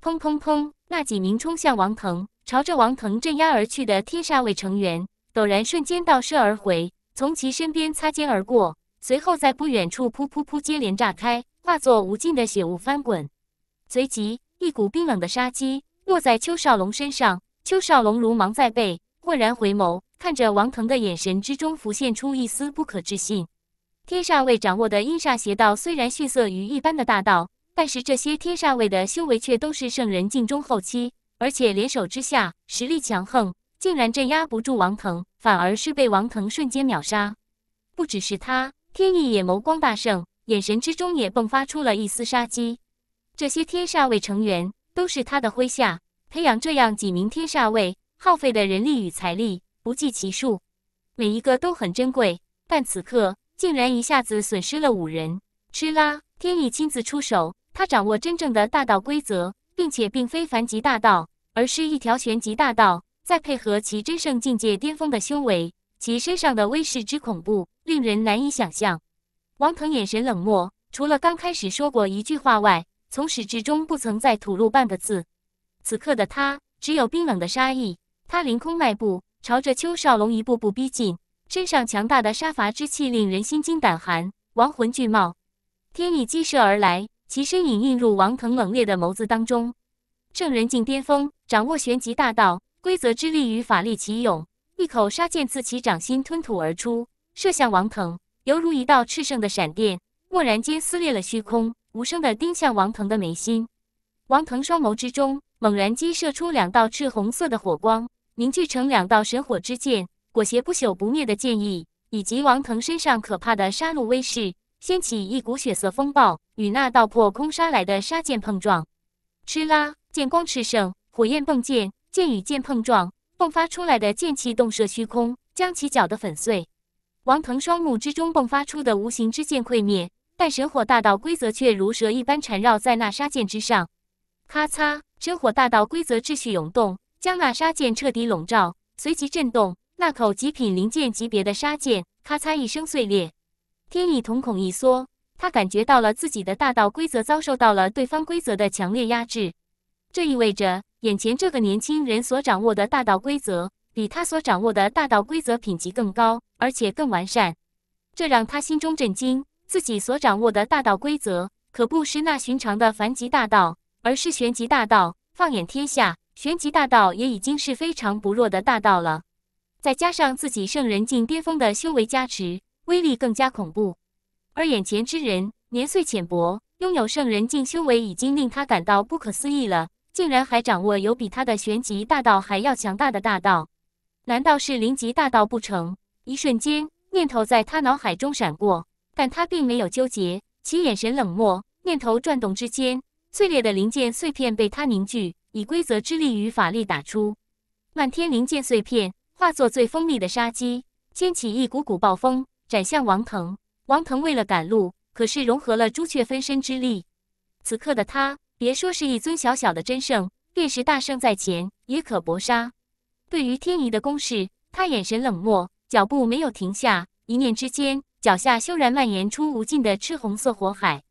砰砰砰，那几名冲向王腾。朝着王腾镇压而去的天煞卫成员，陡然瞬间倒射而回，从其身边擦肩而过，随后在不远处噗噗噗接连炸开，化作无尽的血雾翻滚。随即，一股冰冷的杀机落在邱少龙身上。邱少龙如芒在背，蓦然回眸，看着王腾的眼神之中浮现出一丝不可置信。天煞卫掌握的阴煞邪道虽然逊色于一般的大道，但是这些天煞卫的修为却都是圣人境中后期。而且联手之下，实力强横，竟然镇压不住王腾，反而是被王腾瞬间秒杀。不只是他，天意也眸光大盛，眼神之中也迸发出了一丝杀机。这些天煞位成员都是他的麾下培养，这样几名天煞位耗费的人力与财力不计其数，每一个都很珍贵。但此刻竟然一下子损失了五人。吃啦！天意亲自出手，他掌握真正的大道规则。并且并非凡级大道，而是一条玄级大道。再配合其真圣境界巅峰的修为，其身上的威势之恐怖，令人难以想象。王腾眼神冷漠，除了刚开始说过一句话外，从始至终不曾再吐露半个字。此刻的他，只有冰冷的杀意。他凌空迈步，朝着邱少龙一步步逼近，身上强大的杀伐之气令人心惊胆寒，亡魂俱冒。天意激射而来。其身影映入王腾冷冽的眸子当中，圣人境巅峰，掌握玄极大道，规则之力与法力齐涌。一口杀剑自其掌心吞吐而出，射向王腾，犹如一道炽盛的闪电，蓦然间撕裂了虚空，无声的钉向王腾的眉心。王腾双眸之中猛然激射出两道赤红色的火光，凝聚成两道神火之剑，裹挟不朽不灭的剑意，以及王腾身上可怕的杀戮威势。掀起一股血色风暴，与那道破空杀来的杀剑碰撞。吃啦，剑光炽盛，火焰迸溅，剑与剑碰撞，迸发出来的剑气洞射虚空，将其搅得粉碎。王腾双目之中迸发出的无形之剑溃灭，但神火大道规则却如蛇一般缠绕在那杀剑之上。咔嚓，真火大道规则秩序涌动，将那杀剑彻底笼罩，随即震动，那口极品灵剑级别的杀剑咔嚓一声碎裂。天意瞳孔一缩，他感觉到了自己的大道规则遭受到了对方规则的强烈压制。这意味着眼前这个年轻人所掌握的大道规则比他所掌握的大道规则品级更高，而且更完善。这让他心中震惊：自己所掌握的大道规则可不是那寻常的凡级大道，而是玄级大道。放眼天下，玄级大道也已经是非常不弱的大道了。再加上自己圣人境巅峰的修为加持。威力更加恐怖，而眼前之人年岁浅薄，拥有圣人境修为已经令他感到不可思议了，竟然还掌握有比他的玄级大道还要强大的大道，难道是灵级大道不成？一瞬间念头在他脑海中闪过，但他并没有纠结，其眼神冷漠，念头转动之间，碎裂的灵剑碎片被他凝聚，以规则之力与法力打出，漫天灵剑碎片化作最锋利的杀机，掀起一股股暴风。斩向王腾，王腾为了赶路，可是融合了朱雀分身之力。此刻的他，别说是一尊小小的真圣，便是大圣在前也可搏杀。对于天仪的攻势，他眼神冷漠，脚步没有停下。一念之间，脚下修然蔓延出无尽的赤红色火海。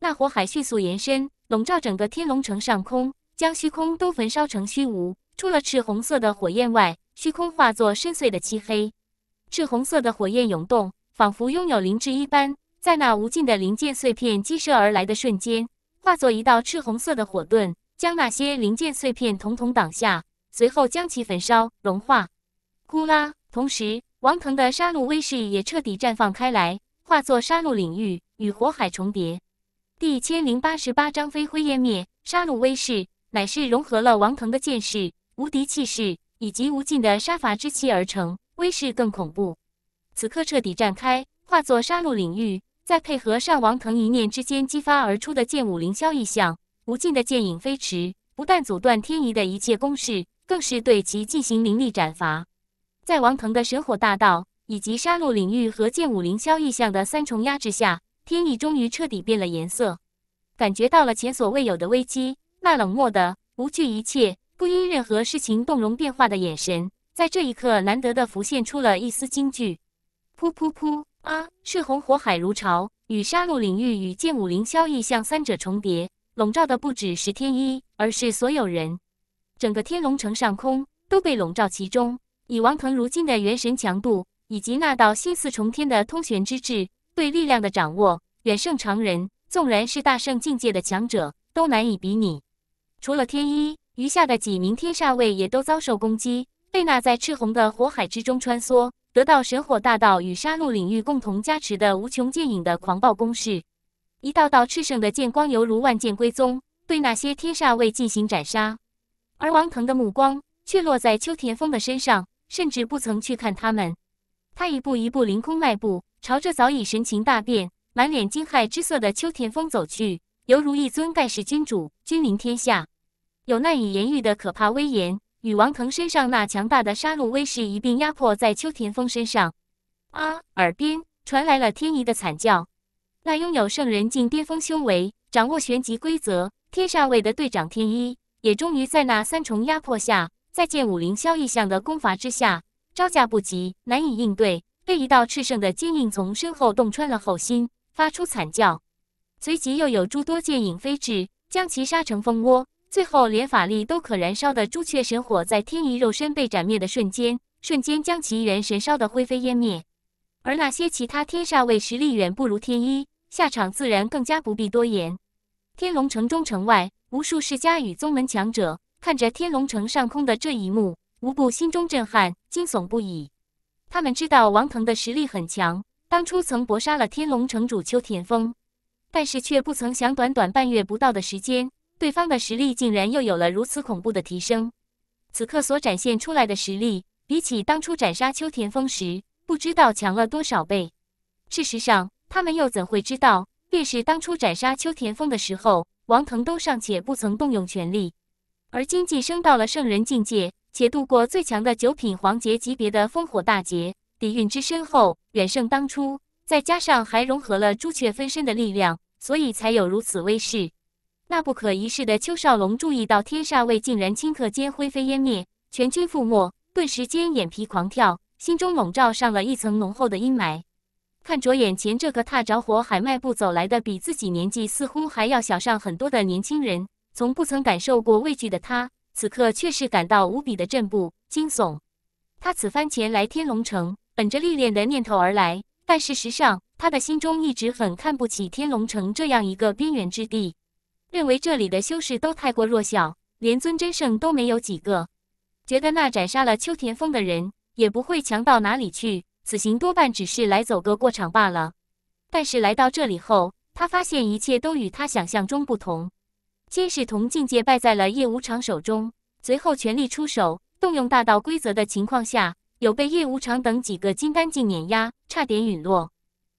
那火海迅速延伸，笼罩整个天龙城上空，将虚空都焚烧成虚无。除了赤红色的火焰外，虚空化作深邃的漆黑。赤红色的火焰涌动。仿佛拥有灵智一般，在那无尽的零件碎片激射而来的瞬间，化作一道赤红色的火盾，将那些零件碎片统统挡下，随后将其焚烧融化。呼啦！同时，王腾的杀戮威势也彻底绽放开来，化作杀戮领域与火海重叠。第一千零八十八章飞灰湮灭。杀戮威势乃是融合了王腾的剑势、无敌气势以及无尽的杀伐之气而成，威势更恐怖。此刻彻底绽开，化作杀戮领域，再配合上王腾一念之间激发而出的剑舞凌霄意象，无尽的剑影飞驰，不但阻断天仪的一切攻势，更是对其进行凌厉斩伐。在王腾的神火大道以及杀戮领域和剑舞凌霄意象的三重压制下，天意终于彻底变了颜色，感觉到了前所未有的危机。那冷漠的、无惧一切、不因任何事情动容变化的眼神，在这一刻难得的浮现出了一丝惊惧。噗噗噗！啊！赤红火海如潮，与杀戮领域与剑舞凌霄异象三者重叠，笼罩的不止石天一，而是所有人。整个天龙城上空都被笼罩其中。以王腾如今的元神强度，以及那道心似重天的通玄之志，对力量的掌握远胜常人，纵然是大圣境界的强者都难以比拟。除了天一，余下的几名天煞卫也都遭受攻击。贝娜在赤红的火海之中穿梭。得到神火大道与杀戮领域共同加持的无穷剑影的狂暴攻势，一道道炽盛的剑光犹如万剑归宗，对那些天煞卫进行斩杀。而王腾的目光却落在秋田丰的身上，甚至不曾去看他们。他一步一步凌空迈步，朝着早已神情大变、满脸惊骇之色的秋田丰走去，犹如一尊盖世君主，君临天下，有难以言喻的可怕威严。与王腾身上那强大的杀戮威势一并压迫在邱田峰身上，啊！耳边传来了天仪的惨叫。那拥有圣人境巅峰修为、掌握玄级规则、天煞位的队长天一，也终于在那三重压迫下，再见武林萧逸象的攻伐之下招架不及，难以应对，被一道炽盛的坚硬从身后洞穿了后心，发出惨叫。随即又有诸多剑影飞至，将其杀成蜂窝。最后，连法力都可燃烧的朱雀神火，在天一肉身被斩灭的瞬间，瞬间将其元神烧得灰飞烟灭。而那些其他天煞卫实力远不如天一，下场自然更加不必多言。天龙城中城外，无数世家与宗门强者看着天龙城上空的这一幕，无不心中震撼、惊悚不已。他们知道王腾的实力很强，当初曾搏杀了天龙城主秋田风，但是却不曾想，短短半月不到的时间。对方的实力竟然又有了如此恐怖的提升，此刻所展现出来的实力，比起当初斩杀秋田峰时，不知道强了多少倍。事实上，他们又怎会知道？便是当初斩杀秋田峰的时候，王腾都尚且不曾动用全力，而经济升到了圣人境界，且度过最强的九品黄阶级别的烽火大劫，底蕴之深厚远胜当初，再加上还融合了朱雀分身的力量，所以才有如此威势。那不可一世的邱少龙注意到天煞卫竟然顷刻间灰飞烟灭，全军覆没，顿时间眼皮狂跳，心中笼罩上了一层浓厚的阴霾。看着眼前这个踏着火海迈步走来的比自己年纪似乎还要小上很多的年轻人，从不曾感受过畏惧的他，此刻却是感到无比的震怖惊悚。他此番前来天龙城，本着历练的念头而来，但事实上，他的心中一直很看不起天龙城这样一个边缘之地。认为这里的修士都太过弱小，连尊真圣都没有几个。觉得那斩杀了秋田风的人也不会强到哪里去，此行多半只是来走个过场罢了。但是来到这里后，他发现一切都与他想象中不同。先是同境界败在了叶无常手中，随后全力出手，动用大道规则的情况下，有被叶无常等几个金丹境碾压，差点陨落。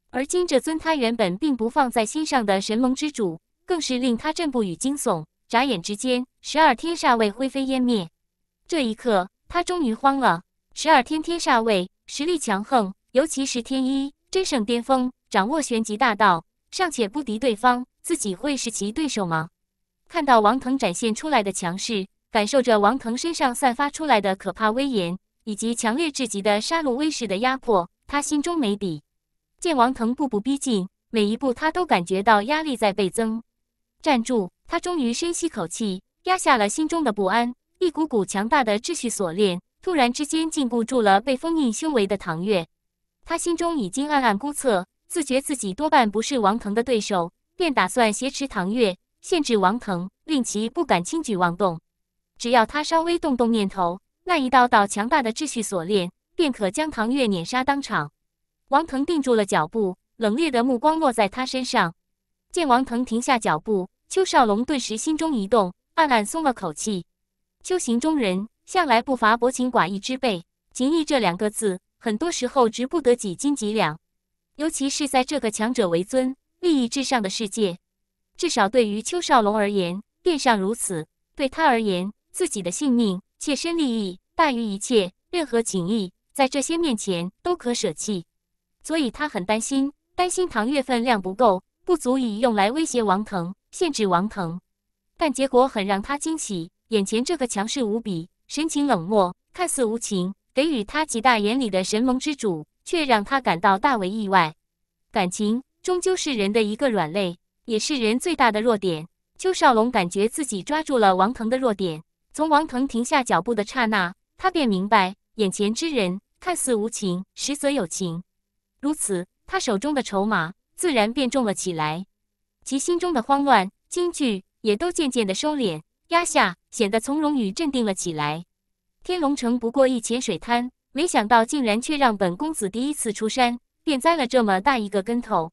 而今这尊他原本并不放在心上的神龙之主。更是令他震不与惊悚，眨眼之间，十二天煞位灰飞烟灭。这一刻，他终于慌了。十二天天煞位实力强横，尤其是天一真圣巅峰，掌握玄极大道，尚且不敌对方，自己会是其对手吗？看到王腾展现出来的强势，感受着王腾身上散发出来的可怕威严，以及强烈至极的杀戮威势的压迫，他心中没底。见王腾步步逼近，每一步他都感觉到压力在倍增。站住！他终于深吸口气，压下了心中的不安。一股股强大的秩序锁链突然之间禁锢住了被封印修为的唐月。他心中已经暗暗估测，自觉自己多半不是王腾的对手，便打算挟持唐月，限制王腾，令其不敢轻举妄动。只要他稍微动动念头，那一道道强大的秩序锁链便可将唐月碾杀当场。王腾定住了脚步，冷冽的目光落在他身上。见王腾停下脚步，邱少龙顿时心中一动，暗暗松了口气。修行中人向来不乏薄情寡义之辈，情义这两个字，很多时候值不得几斤几两，尤其是在这个强者为尊、利益至上的世界。至少对于邱少龙而言，便尚如此，对他而言，自己的性命、切身利益大于一切，任何情义在这些面前都可舍弃。所以他很担心，担心唐月份量不够。不足以用来威胁王腾，限制王腾，但结果很让他惊喜。眼前这个强势无比、神情冷漠、看似无情，给予他极大眼里的神盟之主，却让他感到大为意外。感情终究是人的一个软肋，也是人最大的弱点。邱少龙感觉自己抓住了王腾的弱点。从王腾停下脚步的刹那，他便明白眼前之人看似无情，实则有情。如此，他手中的筹码。自然便重了起来，其心中的慌乱、惊惧也都渐渐的收敛、压下，显得从容与镇定了起来。天龙城不过一浅水滩，没想到竟然却让本公子第一次出山便栽了这么大一个跟头。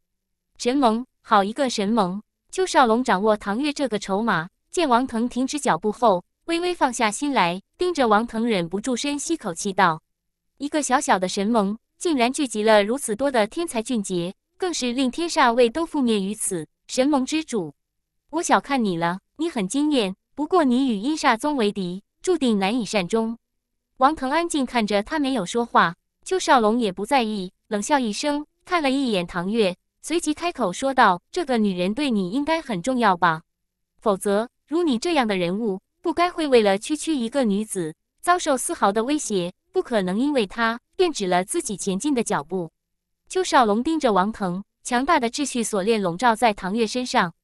神盟，好一个神盟！邱少龙掌握唐月这个筹码，见王腾停止脚步后，微微放下心来，盯着王腾，忍不住深吸口气道：“一个小小的神盟，竟然聚集了如此多的天才俊杰。”更是令天煞卫都覆灭于此，神盟之主，我小看你了，你很惊艳。不过你与阴煞宗为敌，注定难以善终。王腾安静看着他，没有说话。邱少龙也不在意，冷笑一声，看了一眼唐月，随即开口说道：“这个女人对你应该很重要吧？否则，如你这样的人物，不该会为了区区一个女子遭受丝毫的威胁，不可能因为她便止了自己前进的脚步。”邱少龙盯着王腾，强大的秩序锁链笼罩在唐月身上。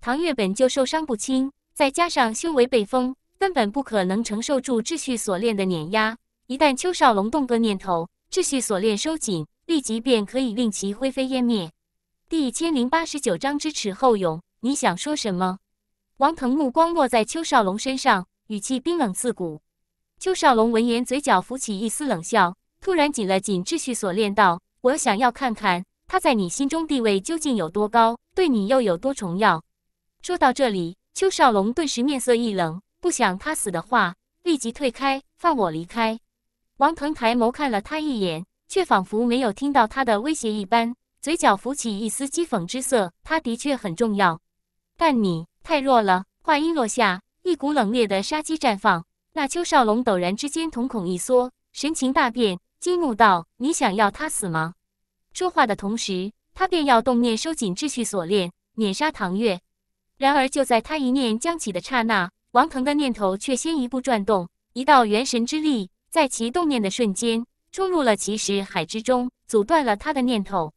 唐月本就受伤不轻，再加上修为被封，根本不可能承受住秩序锁链的碾压。一旦邱少龙动个念头，秩序锁链收紧，立即便可以令其灰飞烟灭。第一千零八十九章知耻后勇，你想说什么？王腾目光落在邱少龙身上，语气冰冷刺骨。邱少龙闻言，嘴角浮起一丝冷笑，突然紧了紧秩序锁链，道。我想要看看他在你心中地位究竟有多高，对你又有多重要。说到这里，邱少龙顿时面色一冷，不想他死的话，立即退开，放我离开。王腾抬眸看了他一眼，却仿佛没有听到他的威胁一般，嘴角浮起一丝讥讽之色。他的确很重要，但你太弱了。话音落下，一股冷冽的杀机绽放。那邱少龙陡然之间瞳孔一缩，神情大变。激怒道，你想要他死吗？说话的同时，他便要动念收紧秩序锁链，碾杀唐月。然而就在他一念将起的刹那，王腾的念头却先一步转动，一道元神之力在其动念的瞬间冲入了奇石海之中，阻断了他的念头。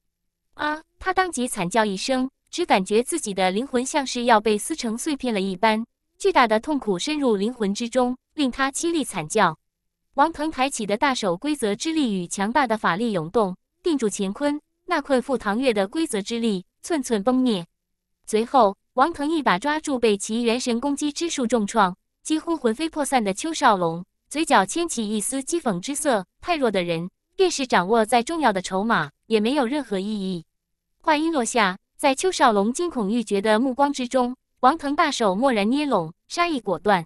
啊！他当即惨叫一声，只感觉自己的灵魂像是要被撕成碎片了一般，巨大的痛苦深入灵魂之中，令他凄厉惨叫。王腾抬起的大手，规则之力与强大的法力涌动，定住乾坤。那困缚唐月的规则之力，寸寸崩灭。随后，王腾一把抓住被其元神攻击之术重创、几乎魂飞魄散的邱少龙，嘴角牵起一丝讥讽之色：“太弱的人，便是掌握再重要的筹码，也没有任何意义。”话音落下，在邱少龙惊恐欲绝的目光之中，王腾大手蓦然捏拢，杀意果断。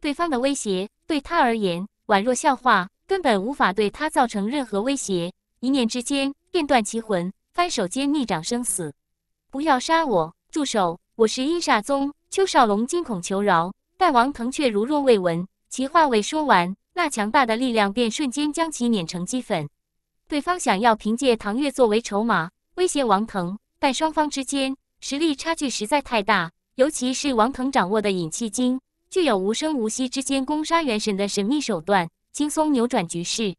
对方的威胁，对他而言。宛若笑话，根本无法对他造成任何威胁。一念之间，便断其魂；翻手间，逆掌生死。不要杀我，住手！我是阴煞宗邱少龙，惊恐求饶。但王腾却如若未闻，其话未说完，那强大的力量便瞬间将其碾成齑粉。对方想要凭借唐月作为筹码威胁王腾，但双方之间实力差距实在太大，尤其是王腾掌握的引气经。具有无声无息之间攻杀元神的神秘手段，轻松扭转局势。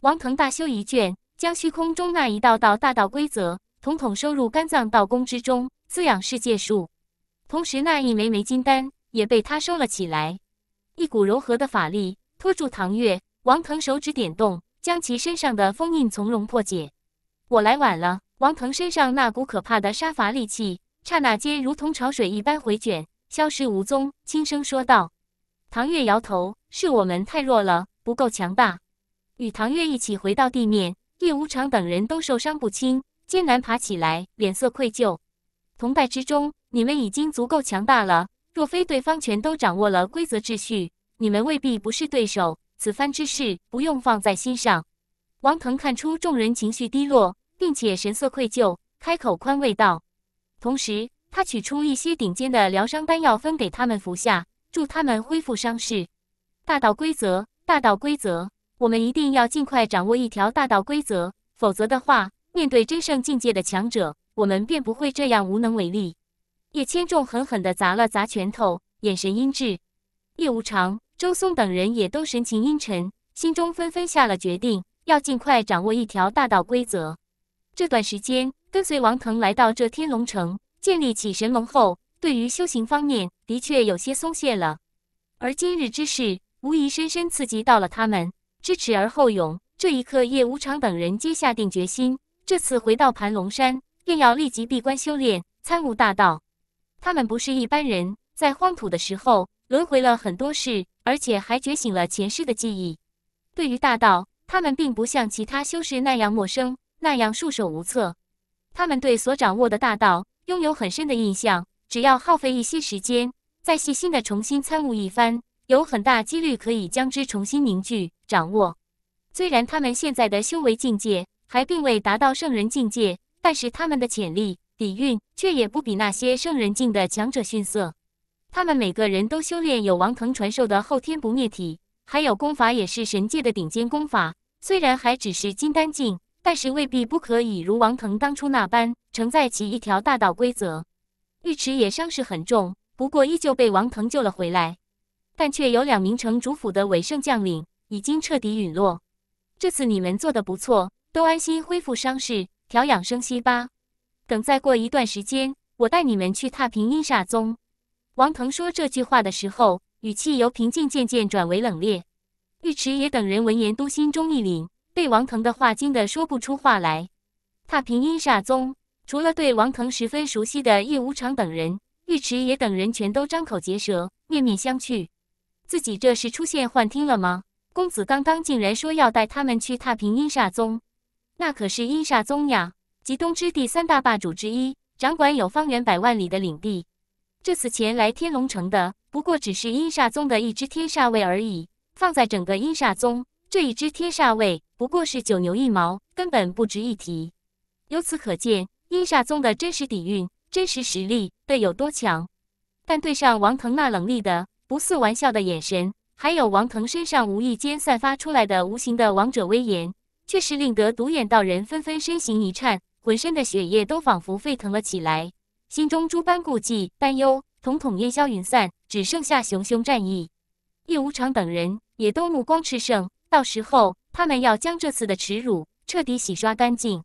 王腾大修一卷，将虚空中那一道道大道规则统统收入肝脏道宫之中，滋养世界树。同时，那一枚枚金丹也被他收了起来。一股柔和的法力拖住唐月，王腾手指点动，将其身上的封印从容破解。我来晚了。王腾身上那股可怕的杀伐戾气，刹那间如同潮水一般回卷。消失无踪，轻声说道：“唐月，摇头，是我们太弱了，不够强大。”与唐月一起回到地面，叶无常等人都受伤不轻，艰难爬起来，脸色愧疚。同伴之中，你们已经足够强大了。若非对方全都掌握了规则秩序，你们未必不是对手。此番之事，不用放在心上。王腾看出众人情绪低落，并且神色愧疚，开口宽慰道：“同时。”他取出一些顶尖的疗伤丹药，分给他们服下，助他们恢复伤势。大道规则，大道规则，我们一定要尽快掌握一条大道规则，否则的话，面对真圣境界的强者，我们便不会这样无能为力。叶千重狠狠地砸了砸拳头，眼神阴鸷。叶无常、周松等人也都神情阴沉，心中纷纷下了决定，要尽快掌握一条大道规则。这段时间，跟随王腾来到这天龙城。建立起神龙后，对于修行方面的确有些松懈了。而今日之事，无疑深深刺激到了他们。知耻而后勇，这一刻，叶无常等人皆下定决心：这次回到盘龙山，便要立即闭关修炼，参悟大道。他们不是一般人，在荒土的时候轮回了很多事，而且还觉醒了前世的记忆。对于大道，他们并不像其他修士那样陌生，那样束手无策。他们对所掌握的大道。拥有很深的印象，只要耗费一些时间，再细心的重新参悟一番，有很大几率可以将之重新凝聚掌握。虽然他们现在的修为境界还并未达到圣人境界，但是他们的潜力底蕴却也不比那些圣人境的强者逊色。他们每个人都修炼有王腾传授的后天不灭体，还有功法也是神界的顶尖功法。虽然还只是金丹境，但是未必不可以如王腾当初那般。承载起一条大道规则，尉迟也伤势很重，不过依旧被王腾救了回来，但却有两名城主府的伪圣将领已经彻底陨落。这次你们做的不错，都安心恢复伤势，调养生息吧。等再过一段时间，我带你们去踏平阴煞宗。王腾说这句话的时候，语气由平静渐渐转为冷冽。尉迟也等人闻言都心中一凛，被王腾的话惊得说不出话来。踏平阴煞宗。除了对王腾十分熟悉的叶无常等人，尉迟也等人全都张口结舌，面面相觑。自己这是出现幻听了吗？公子刚刚竟然说要带他们去踏平阴煞宗，那可是阴煞宗呀，极东之地三大霸主之一，掌管有方圆百万里的领地。这次前来天龙城的，不过只是阴煞宗的一支天煞卫而已。放在整个阴煞宗，这一支天煞卫不过是九牛一毛，根本不值一提。由此可见。伊煞宗的真实底蕴、真实实力，对有多强？但对上王腾那冷厉的、不似玩笑的眼神，还有王腾身上无意间散发出来的无形的王者威严，确实令得独眼道人纷纷身形一颤，浑身的血液都仿佛沸腾了起来，心中诸般顾忌、担忧统统烟消云散，只剩下熊熊战意。叶无常等人也都目光炽盛，到时候他们要将这次的耻辱彻底洗刷干净。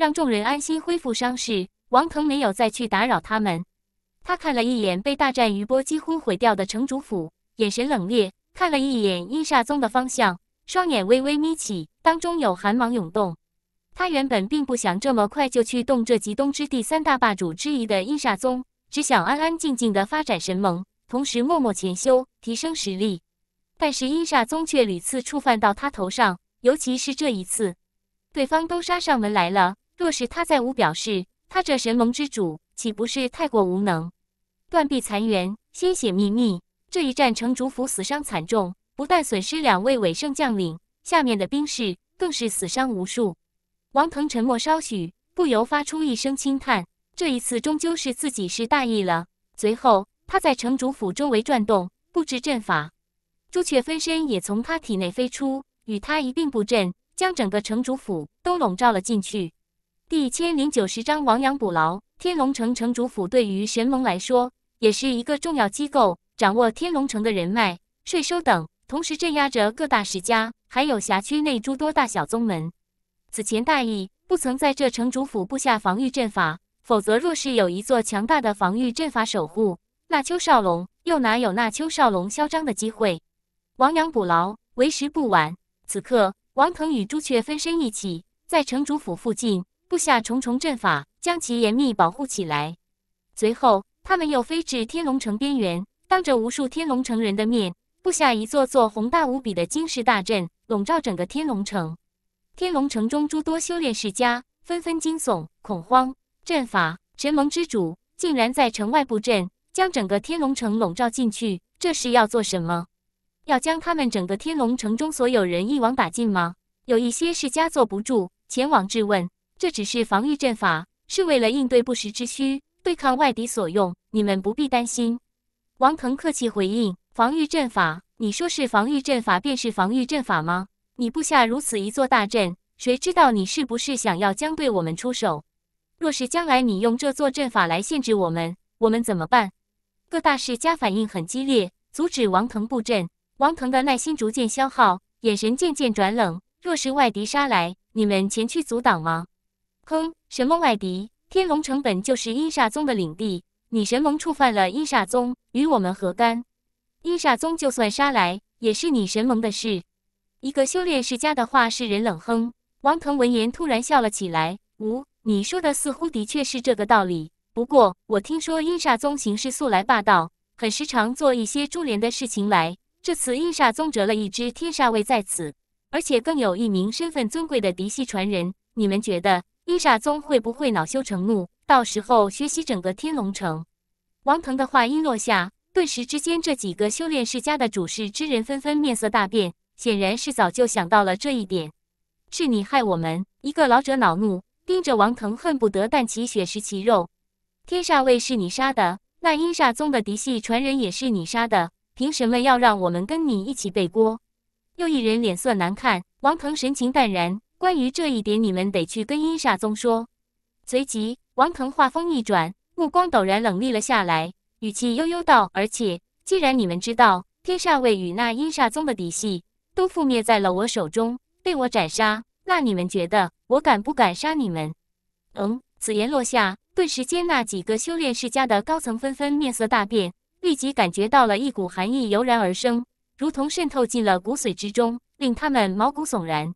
让众人安心恢复伤势，王腾没有再去打扰他们。他看了一眼被大战余波几乎毁掉的城主府，眼神冷冽，看了一眼阴煞宗的方向，双眼微微眯起，当中有寒芒涌动。他原本并不想这么快就去动这极东之地三大霸主之一的阴煞宗，只想安安静静的发展神盟，同时默默潜修，提升实力。但是阴煞宗却屡次触犯到他头上，尤其是这一次，对方都杀上门来了。若是他再无表示，他这神盟之主岂不是太过无能？断壁残垣，鲜血密密。这一战，城主府死伤惨重，不但损失两位伟圣将领，下面的兵士更是死伤无数。王腾沉默稍许，不由发出一声轻叹：“这一次，终究是自己是大意了。”随后，他在城主府周围转动，布置阵法。朱雀分身也从他体内飞出，与他一并布阵，将整个城主府都笼罩了进去。第一千零九十章亡羊补牢。天龙城城主府对于神龙来说，也是一个重要机构，掌握天龙城的人脉、税收等，同时镇压着各大世家，还有辖区内诸多大小宗门。此前大意，不曾在这城主府布下防御阵法，否则若是有一座强大的防御阵法守护，那邱少龙又哪有那邱少龙嚣张的机会？亡羊补牢，为时不晚。此刻，王腾与朱雀分身一起，在城主府附近。布下重重阵法，将其严密保护起来。随后，他们又飞至天龙城边缘，当着无数天龙城人的面，布下一座座宏大无比的金石大阵，笼罩整个天龙城。天龙城中诸多修炼世家纷纷惊悚恐慌：阵法神盟之主竟然在城外布阵，将整个天龙城笼罩进去，这是要做什么？要将他们整个天龙城中所有人一网打尽吗？有一些世家坐不住，前往质问。这只是防御阵法，是为了应对不时之需，对抗外敌所用，你们不必担心。王腾客气回应：“防御阵法，你说是防御阵法，便是防御阵法吗？你布下如此一座大阵，谁知道你是不是想要将对我们出手？若是将来你用这座阵法来限制我们，我们怎么办？”各大世家反应很激烈，阻止王腾布阵。王腾的耐心逐渐消耗，眼神渐渐转冷。若是外敌杀来，你们前去阻挡吗？哼，神盟外敌，天龙城本就是阴煞宗的领地，你神盟触犯了阴煞宗，与我们何干？阴煞宗就算杀来，也是你神盟的事。一个修炼世家的话，是人冷哼。王腾闻言突然笑了起来。无，你说的似乎的确是这个道理。不过我听说阴煞宗行事素来霸道，很时常做一些株连的事情来。这次阴煞宗折了一支天煞卫在此，而且更有一名身份尊贵的嫡系传人。你们觉得？阴煞宗会不会恼羞成怒？到时候血洗整个天龙城！王腾的话音落下，顿时之间，这几个修炼世家的主事之人纷纷面色大变，显然是早就想到了这一点。是你害我们！一个老者恼怒，盯着王腾，恨不得啖其血食其肉。天煞卫是你杀的，那阴煞宗的嫡系传人也是你杀的，凭什么要让我们跟你一起背锅？又一人脸色难看，王腾神情淡然。关于这一点，你们得去跟阴煞宗说。随即，王腾话锋一转，目光陡然冷厉了下来，语气悠悠道：“而且，既然你们知道天煞卫与那阴煞宗的底细都覆灭在了我手中，被我斩杀，那你们觉得我敢不敢杀你们？”嗯，此言落下，顿时间那几个修炼世家的高层纷纷面色大变，立即感觉到了一股寒意油然而生，如同渗透进了骨髓之中，令他们毛骨悚然。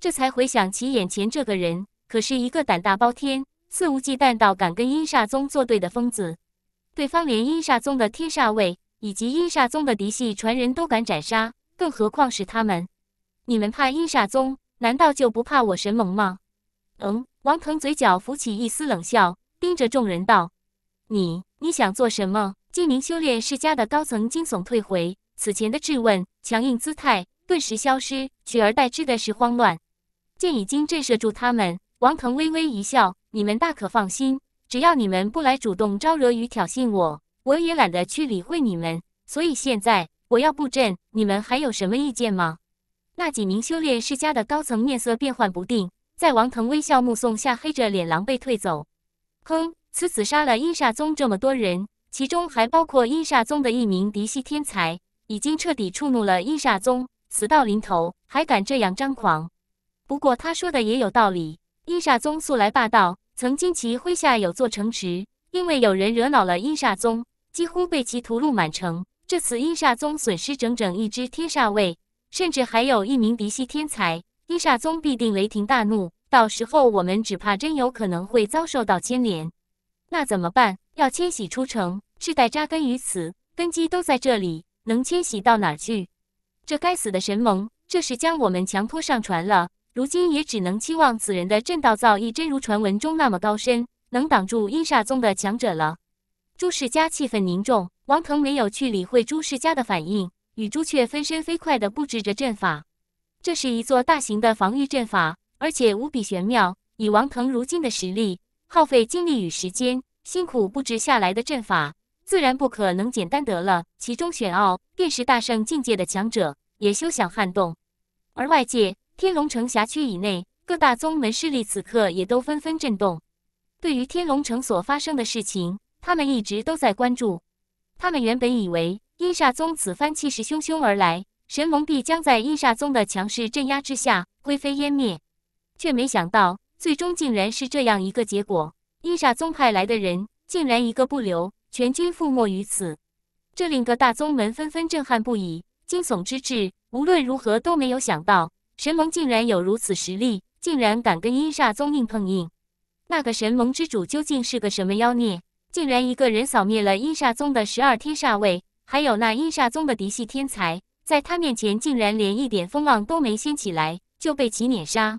这才回想起眼前这个人，可是一个胆大包天、肆无忌惮到敢跟阴煞宗作对的疯子。对方连阴煞宗的天煞位以及阴煞宗的嫡系传人都敢斩杀，更何况是他们？你们怕阴煞宗，难道就不怕我神盟吗？嗯，王腾嘴角浮起一丝冷笑，盯着众人道：“你，你想做什么？”金明修炼世家的高层惊悚退回，此前的质问、强硬姿态顿时消失，取而代之的是慌乱。剑已经震慑住他们，王腾微微一笑：“你们大可放心，只要你们不来主动招惹与挑衅我，我也懒得去理会你们。所以现在我要布阵，你们还有什么意见吗？”那几名修炼世家的高层面色变幻不定，在王腾微笑目送下，黑着脸狼狈退走。哼，此次杀了阴煞宗这么多人，其中还包括阴煞宗的一名嫡系天才，已经彻底触怒了阴煞宗。死到临头还敢这样张狂！不过他说的也有道理，阴煞宗素来霸道，曾经其麾下有座城池，因为有人惹恼了阴煞宗，几乎被其屠戮满城。这次阴煞宗损失整整一支天煞卫，甚至还有一名嫡系天才，阴煞宗必定雷霆大怒，到时候我们只怕真有可能会遭受到牵连。那怎么办？要迁徙出城，世代扎根于此，根基都在这里，能迁徙到哪儿去？这该死的神盟，这是将我们强拖上船了。如今也只能期望此人的震道造诣真如传闻中那么高深，能挡住阴煞宗的强者了。朱世家气氛凝重，王腾没有去理会朱世家的反应，与朱雀分身飞快地布置着阵法。这是一座大型的防御阵法，而且无比玄妙。以王腾如今的实力，耗费精力与时间，辛苦布置下来的阵法，自然不可能简单得了。其中玄奥，便是大圣境界的强者也休想撼动。而外界。天龙城辖区以内各大宗门势力此刻也都纷纷震动。对于天龙城所发生的事情，他们一直都在关注。他们原本以为阴煞宗此番气势汹汹而来，神龙必将在阴煞宗的强势镇压之下灰飞烟灭，却没想到最终竟然是这样一个结果。阴煞宗派来的人竟然一个不留，全军覆没于此，这令各大宗门纷纷震撼不已，惊悚之至。无论如何都没有想到。神盟竟然有如此实力，竟然敢跟阴煞宗硬碰硬。那个神盟之主究竟是个什么妖孽？竟然一个人扫灭了阴煞宗的十二天煞位，还有那阴煞宗的嫡系天才，在他面前竟然连一点风浪都没掀起来，就被其碾杀。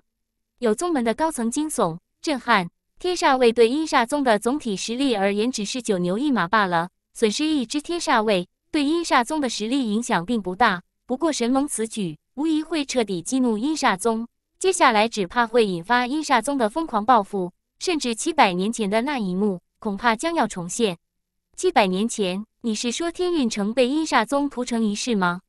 有宗门的高层惊悚震撼，天煞位对阴煞宗的总体实力而言只是九牛一马罢了。损失一只天煞位对阴煞宗的实力影响并不大。不过神盟此举。无疑会彻底激怒阴煞宗，接下来只怕会引发阴煞宗的疯狂报复，甚至七百年前的那一幕恐怕将要重现。七百年前，你是说天运城被阴煞宗屠城一事吗？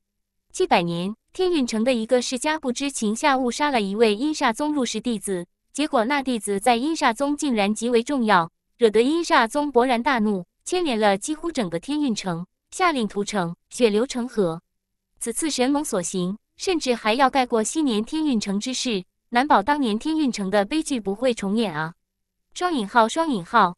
七百年，天运城的一个世家不知情下误杀了一位阴煞宗入室弟子，结果那弟子在阴煞宗竟然极为重要，惹得阴煞宗勃然大怒，牵连了几乎整个天运城，下令屠城，血流成河。此次神龙所行。甚至还要盖过昔年天运城之事，难保当年天运城的悲剧不会重演啊！双引号，双引号。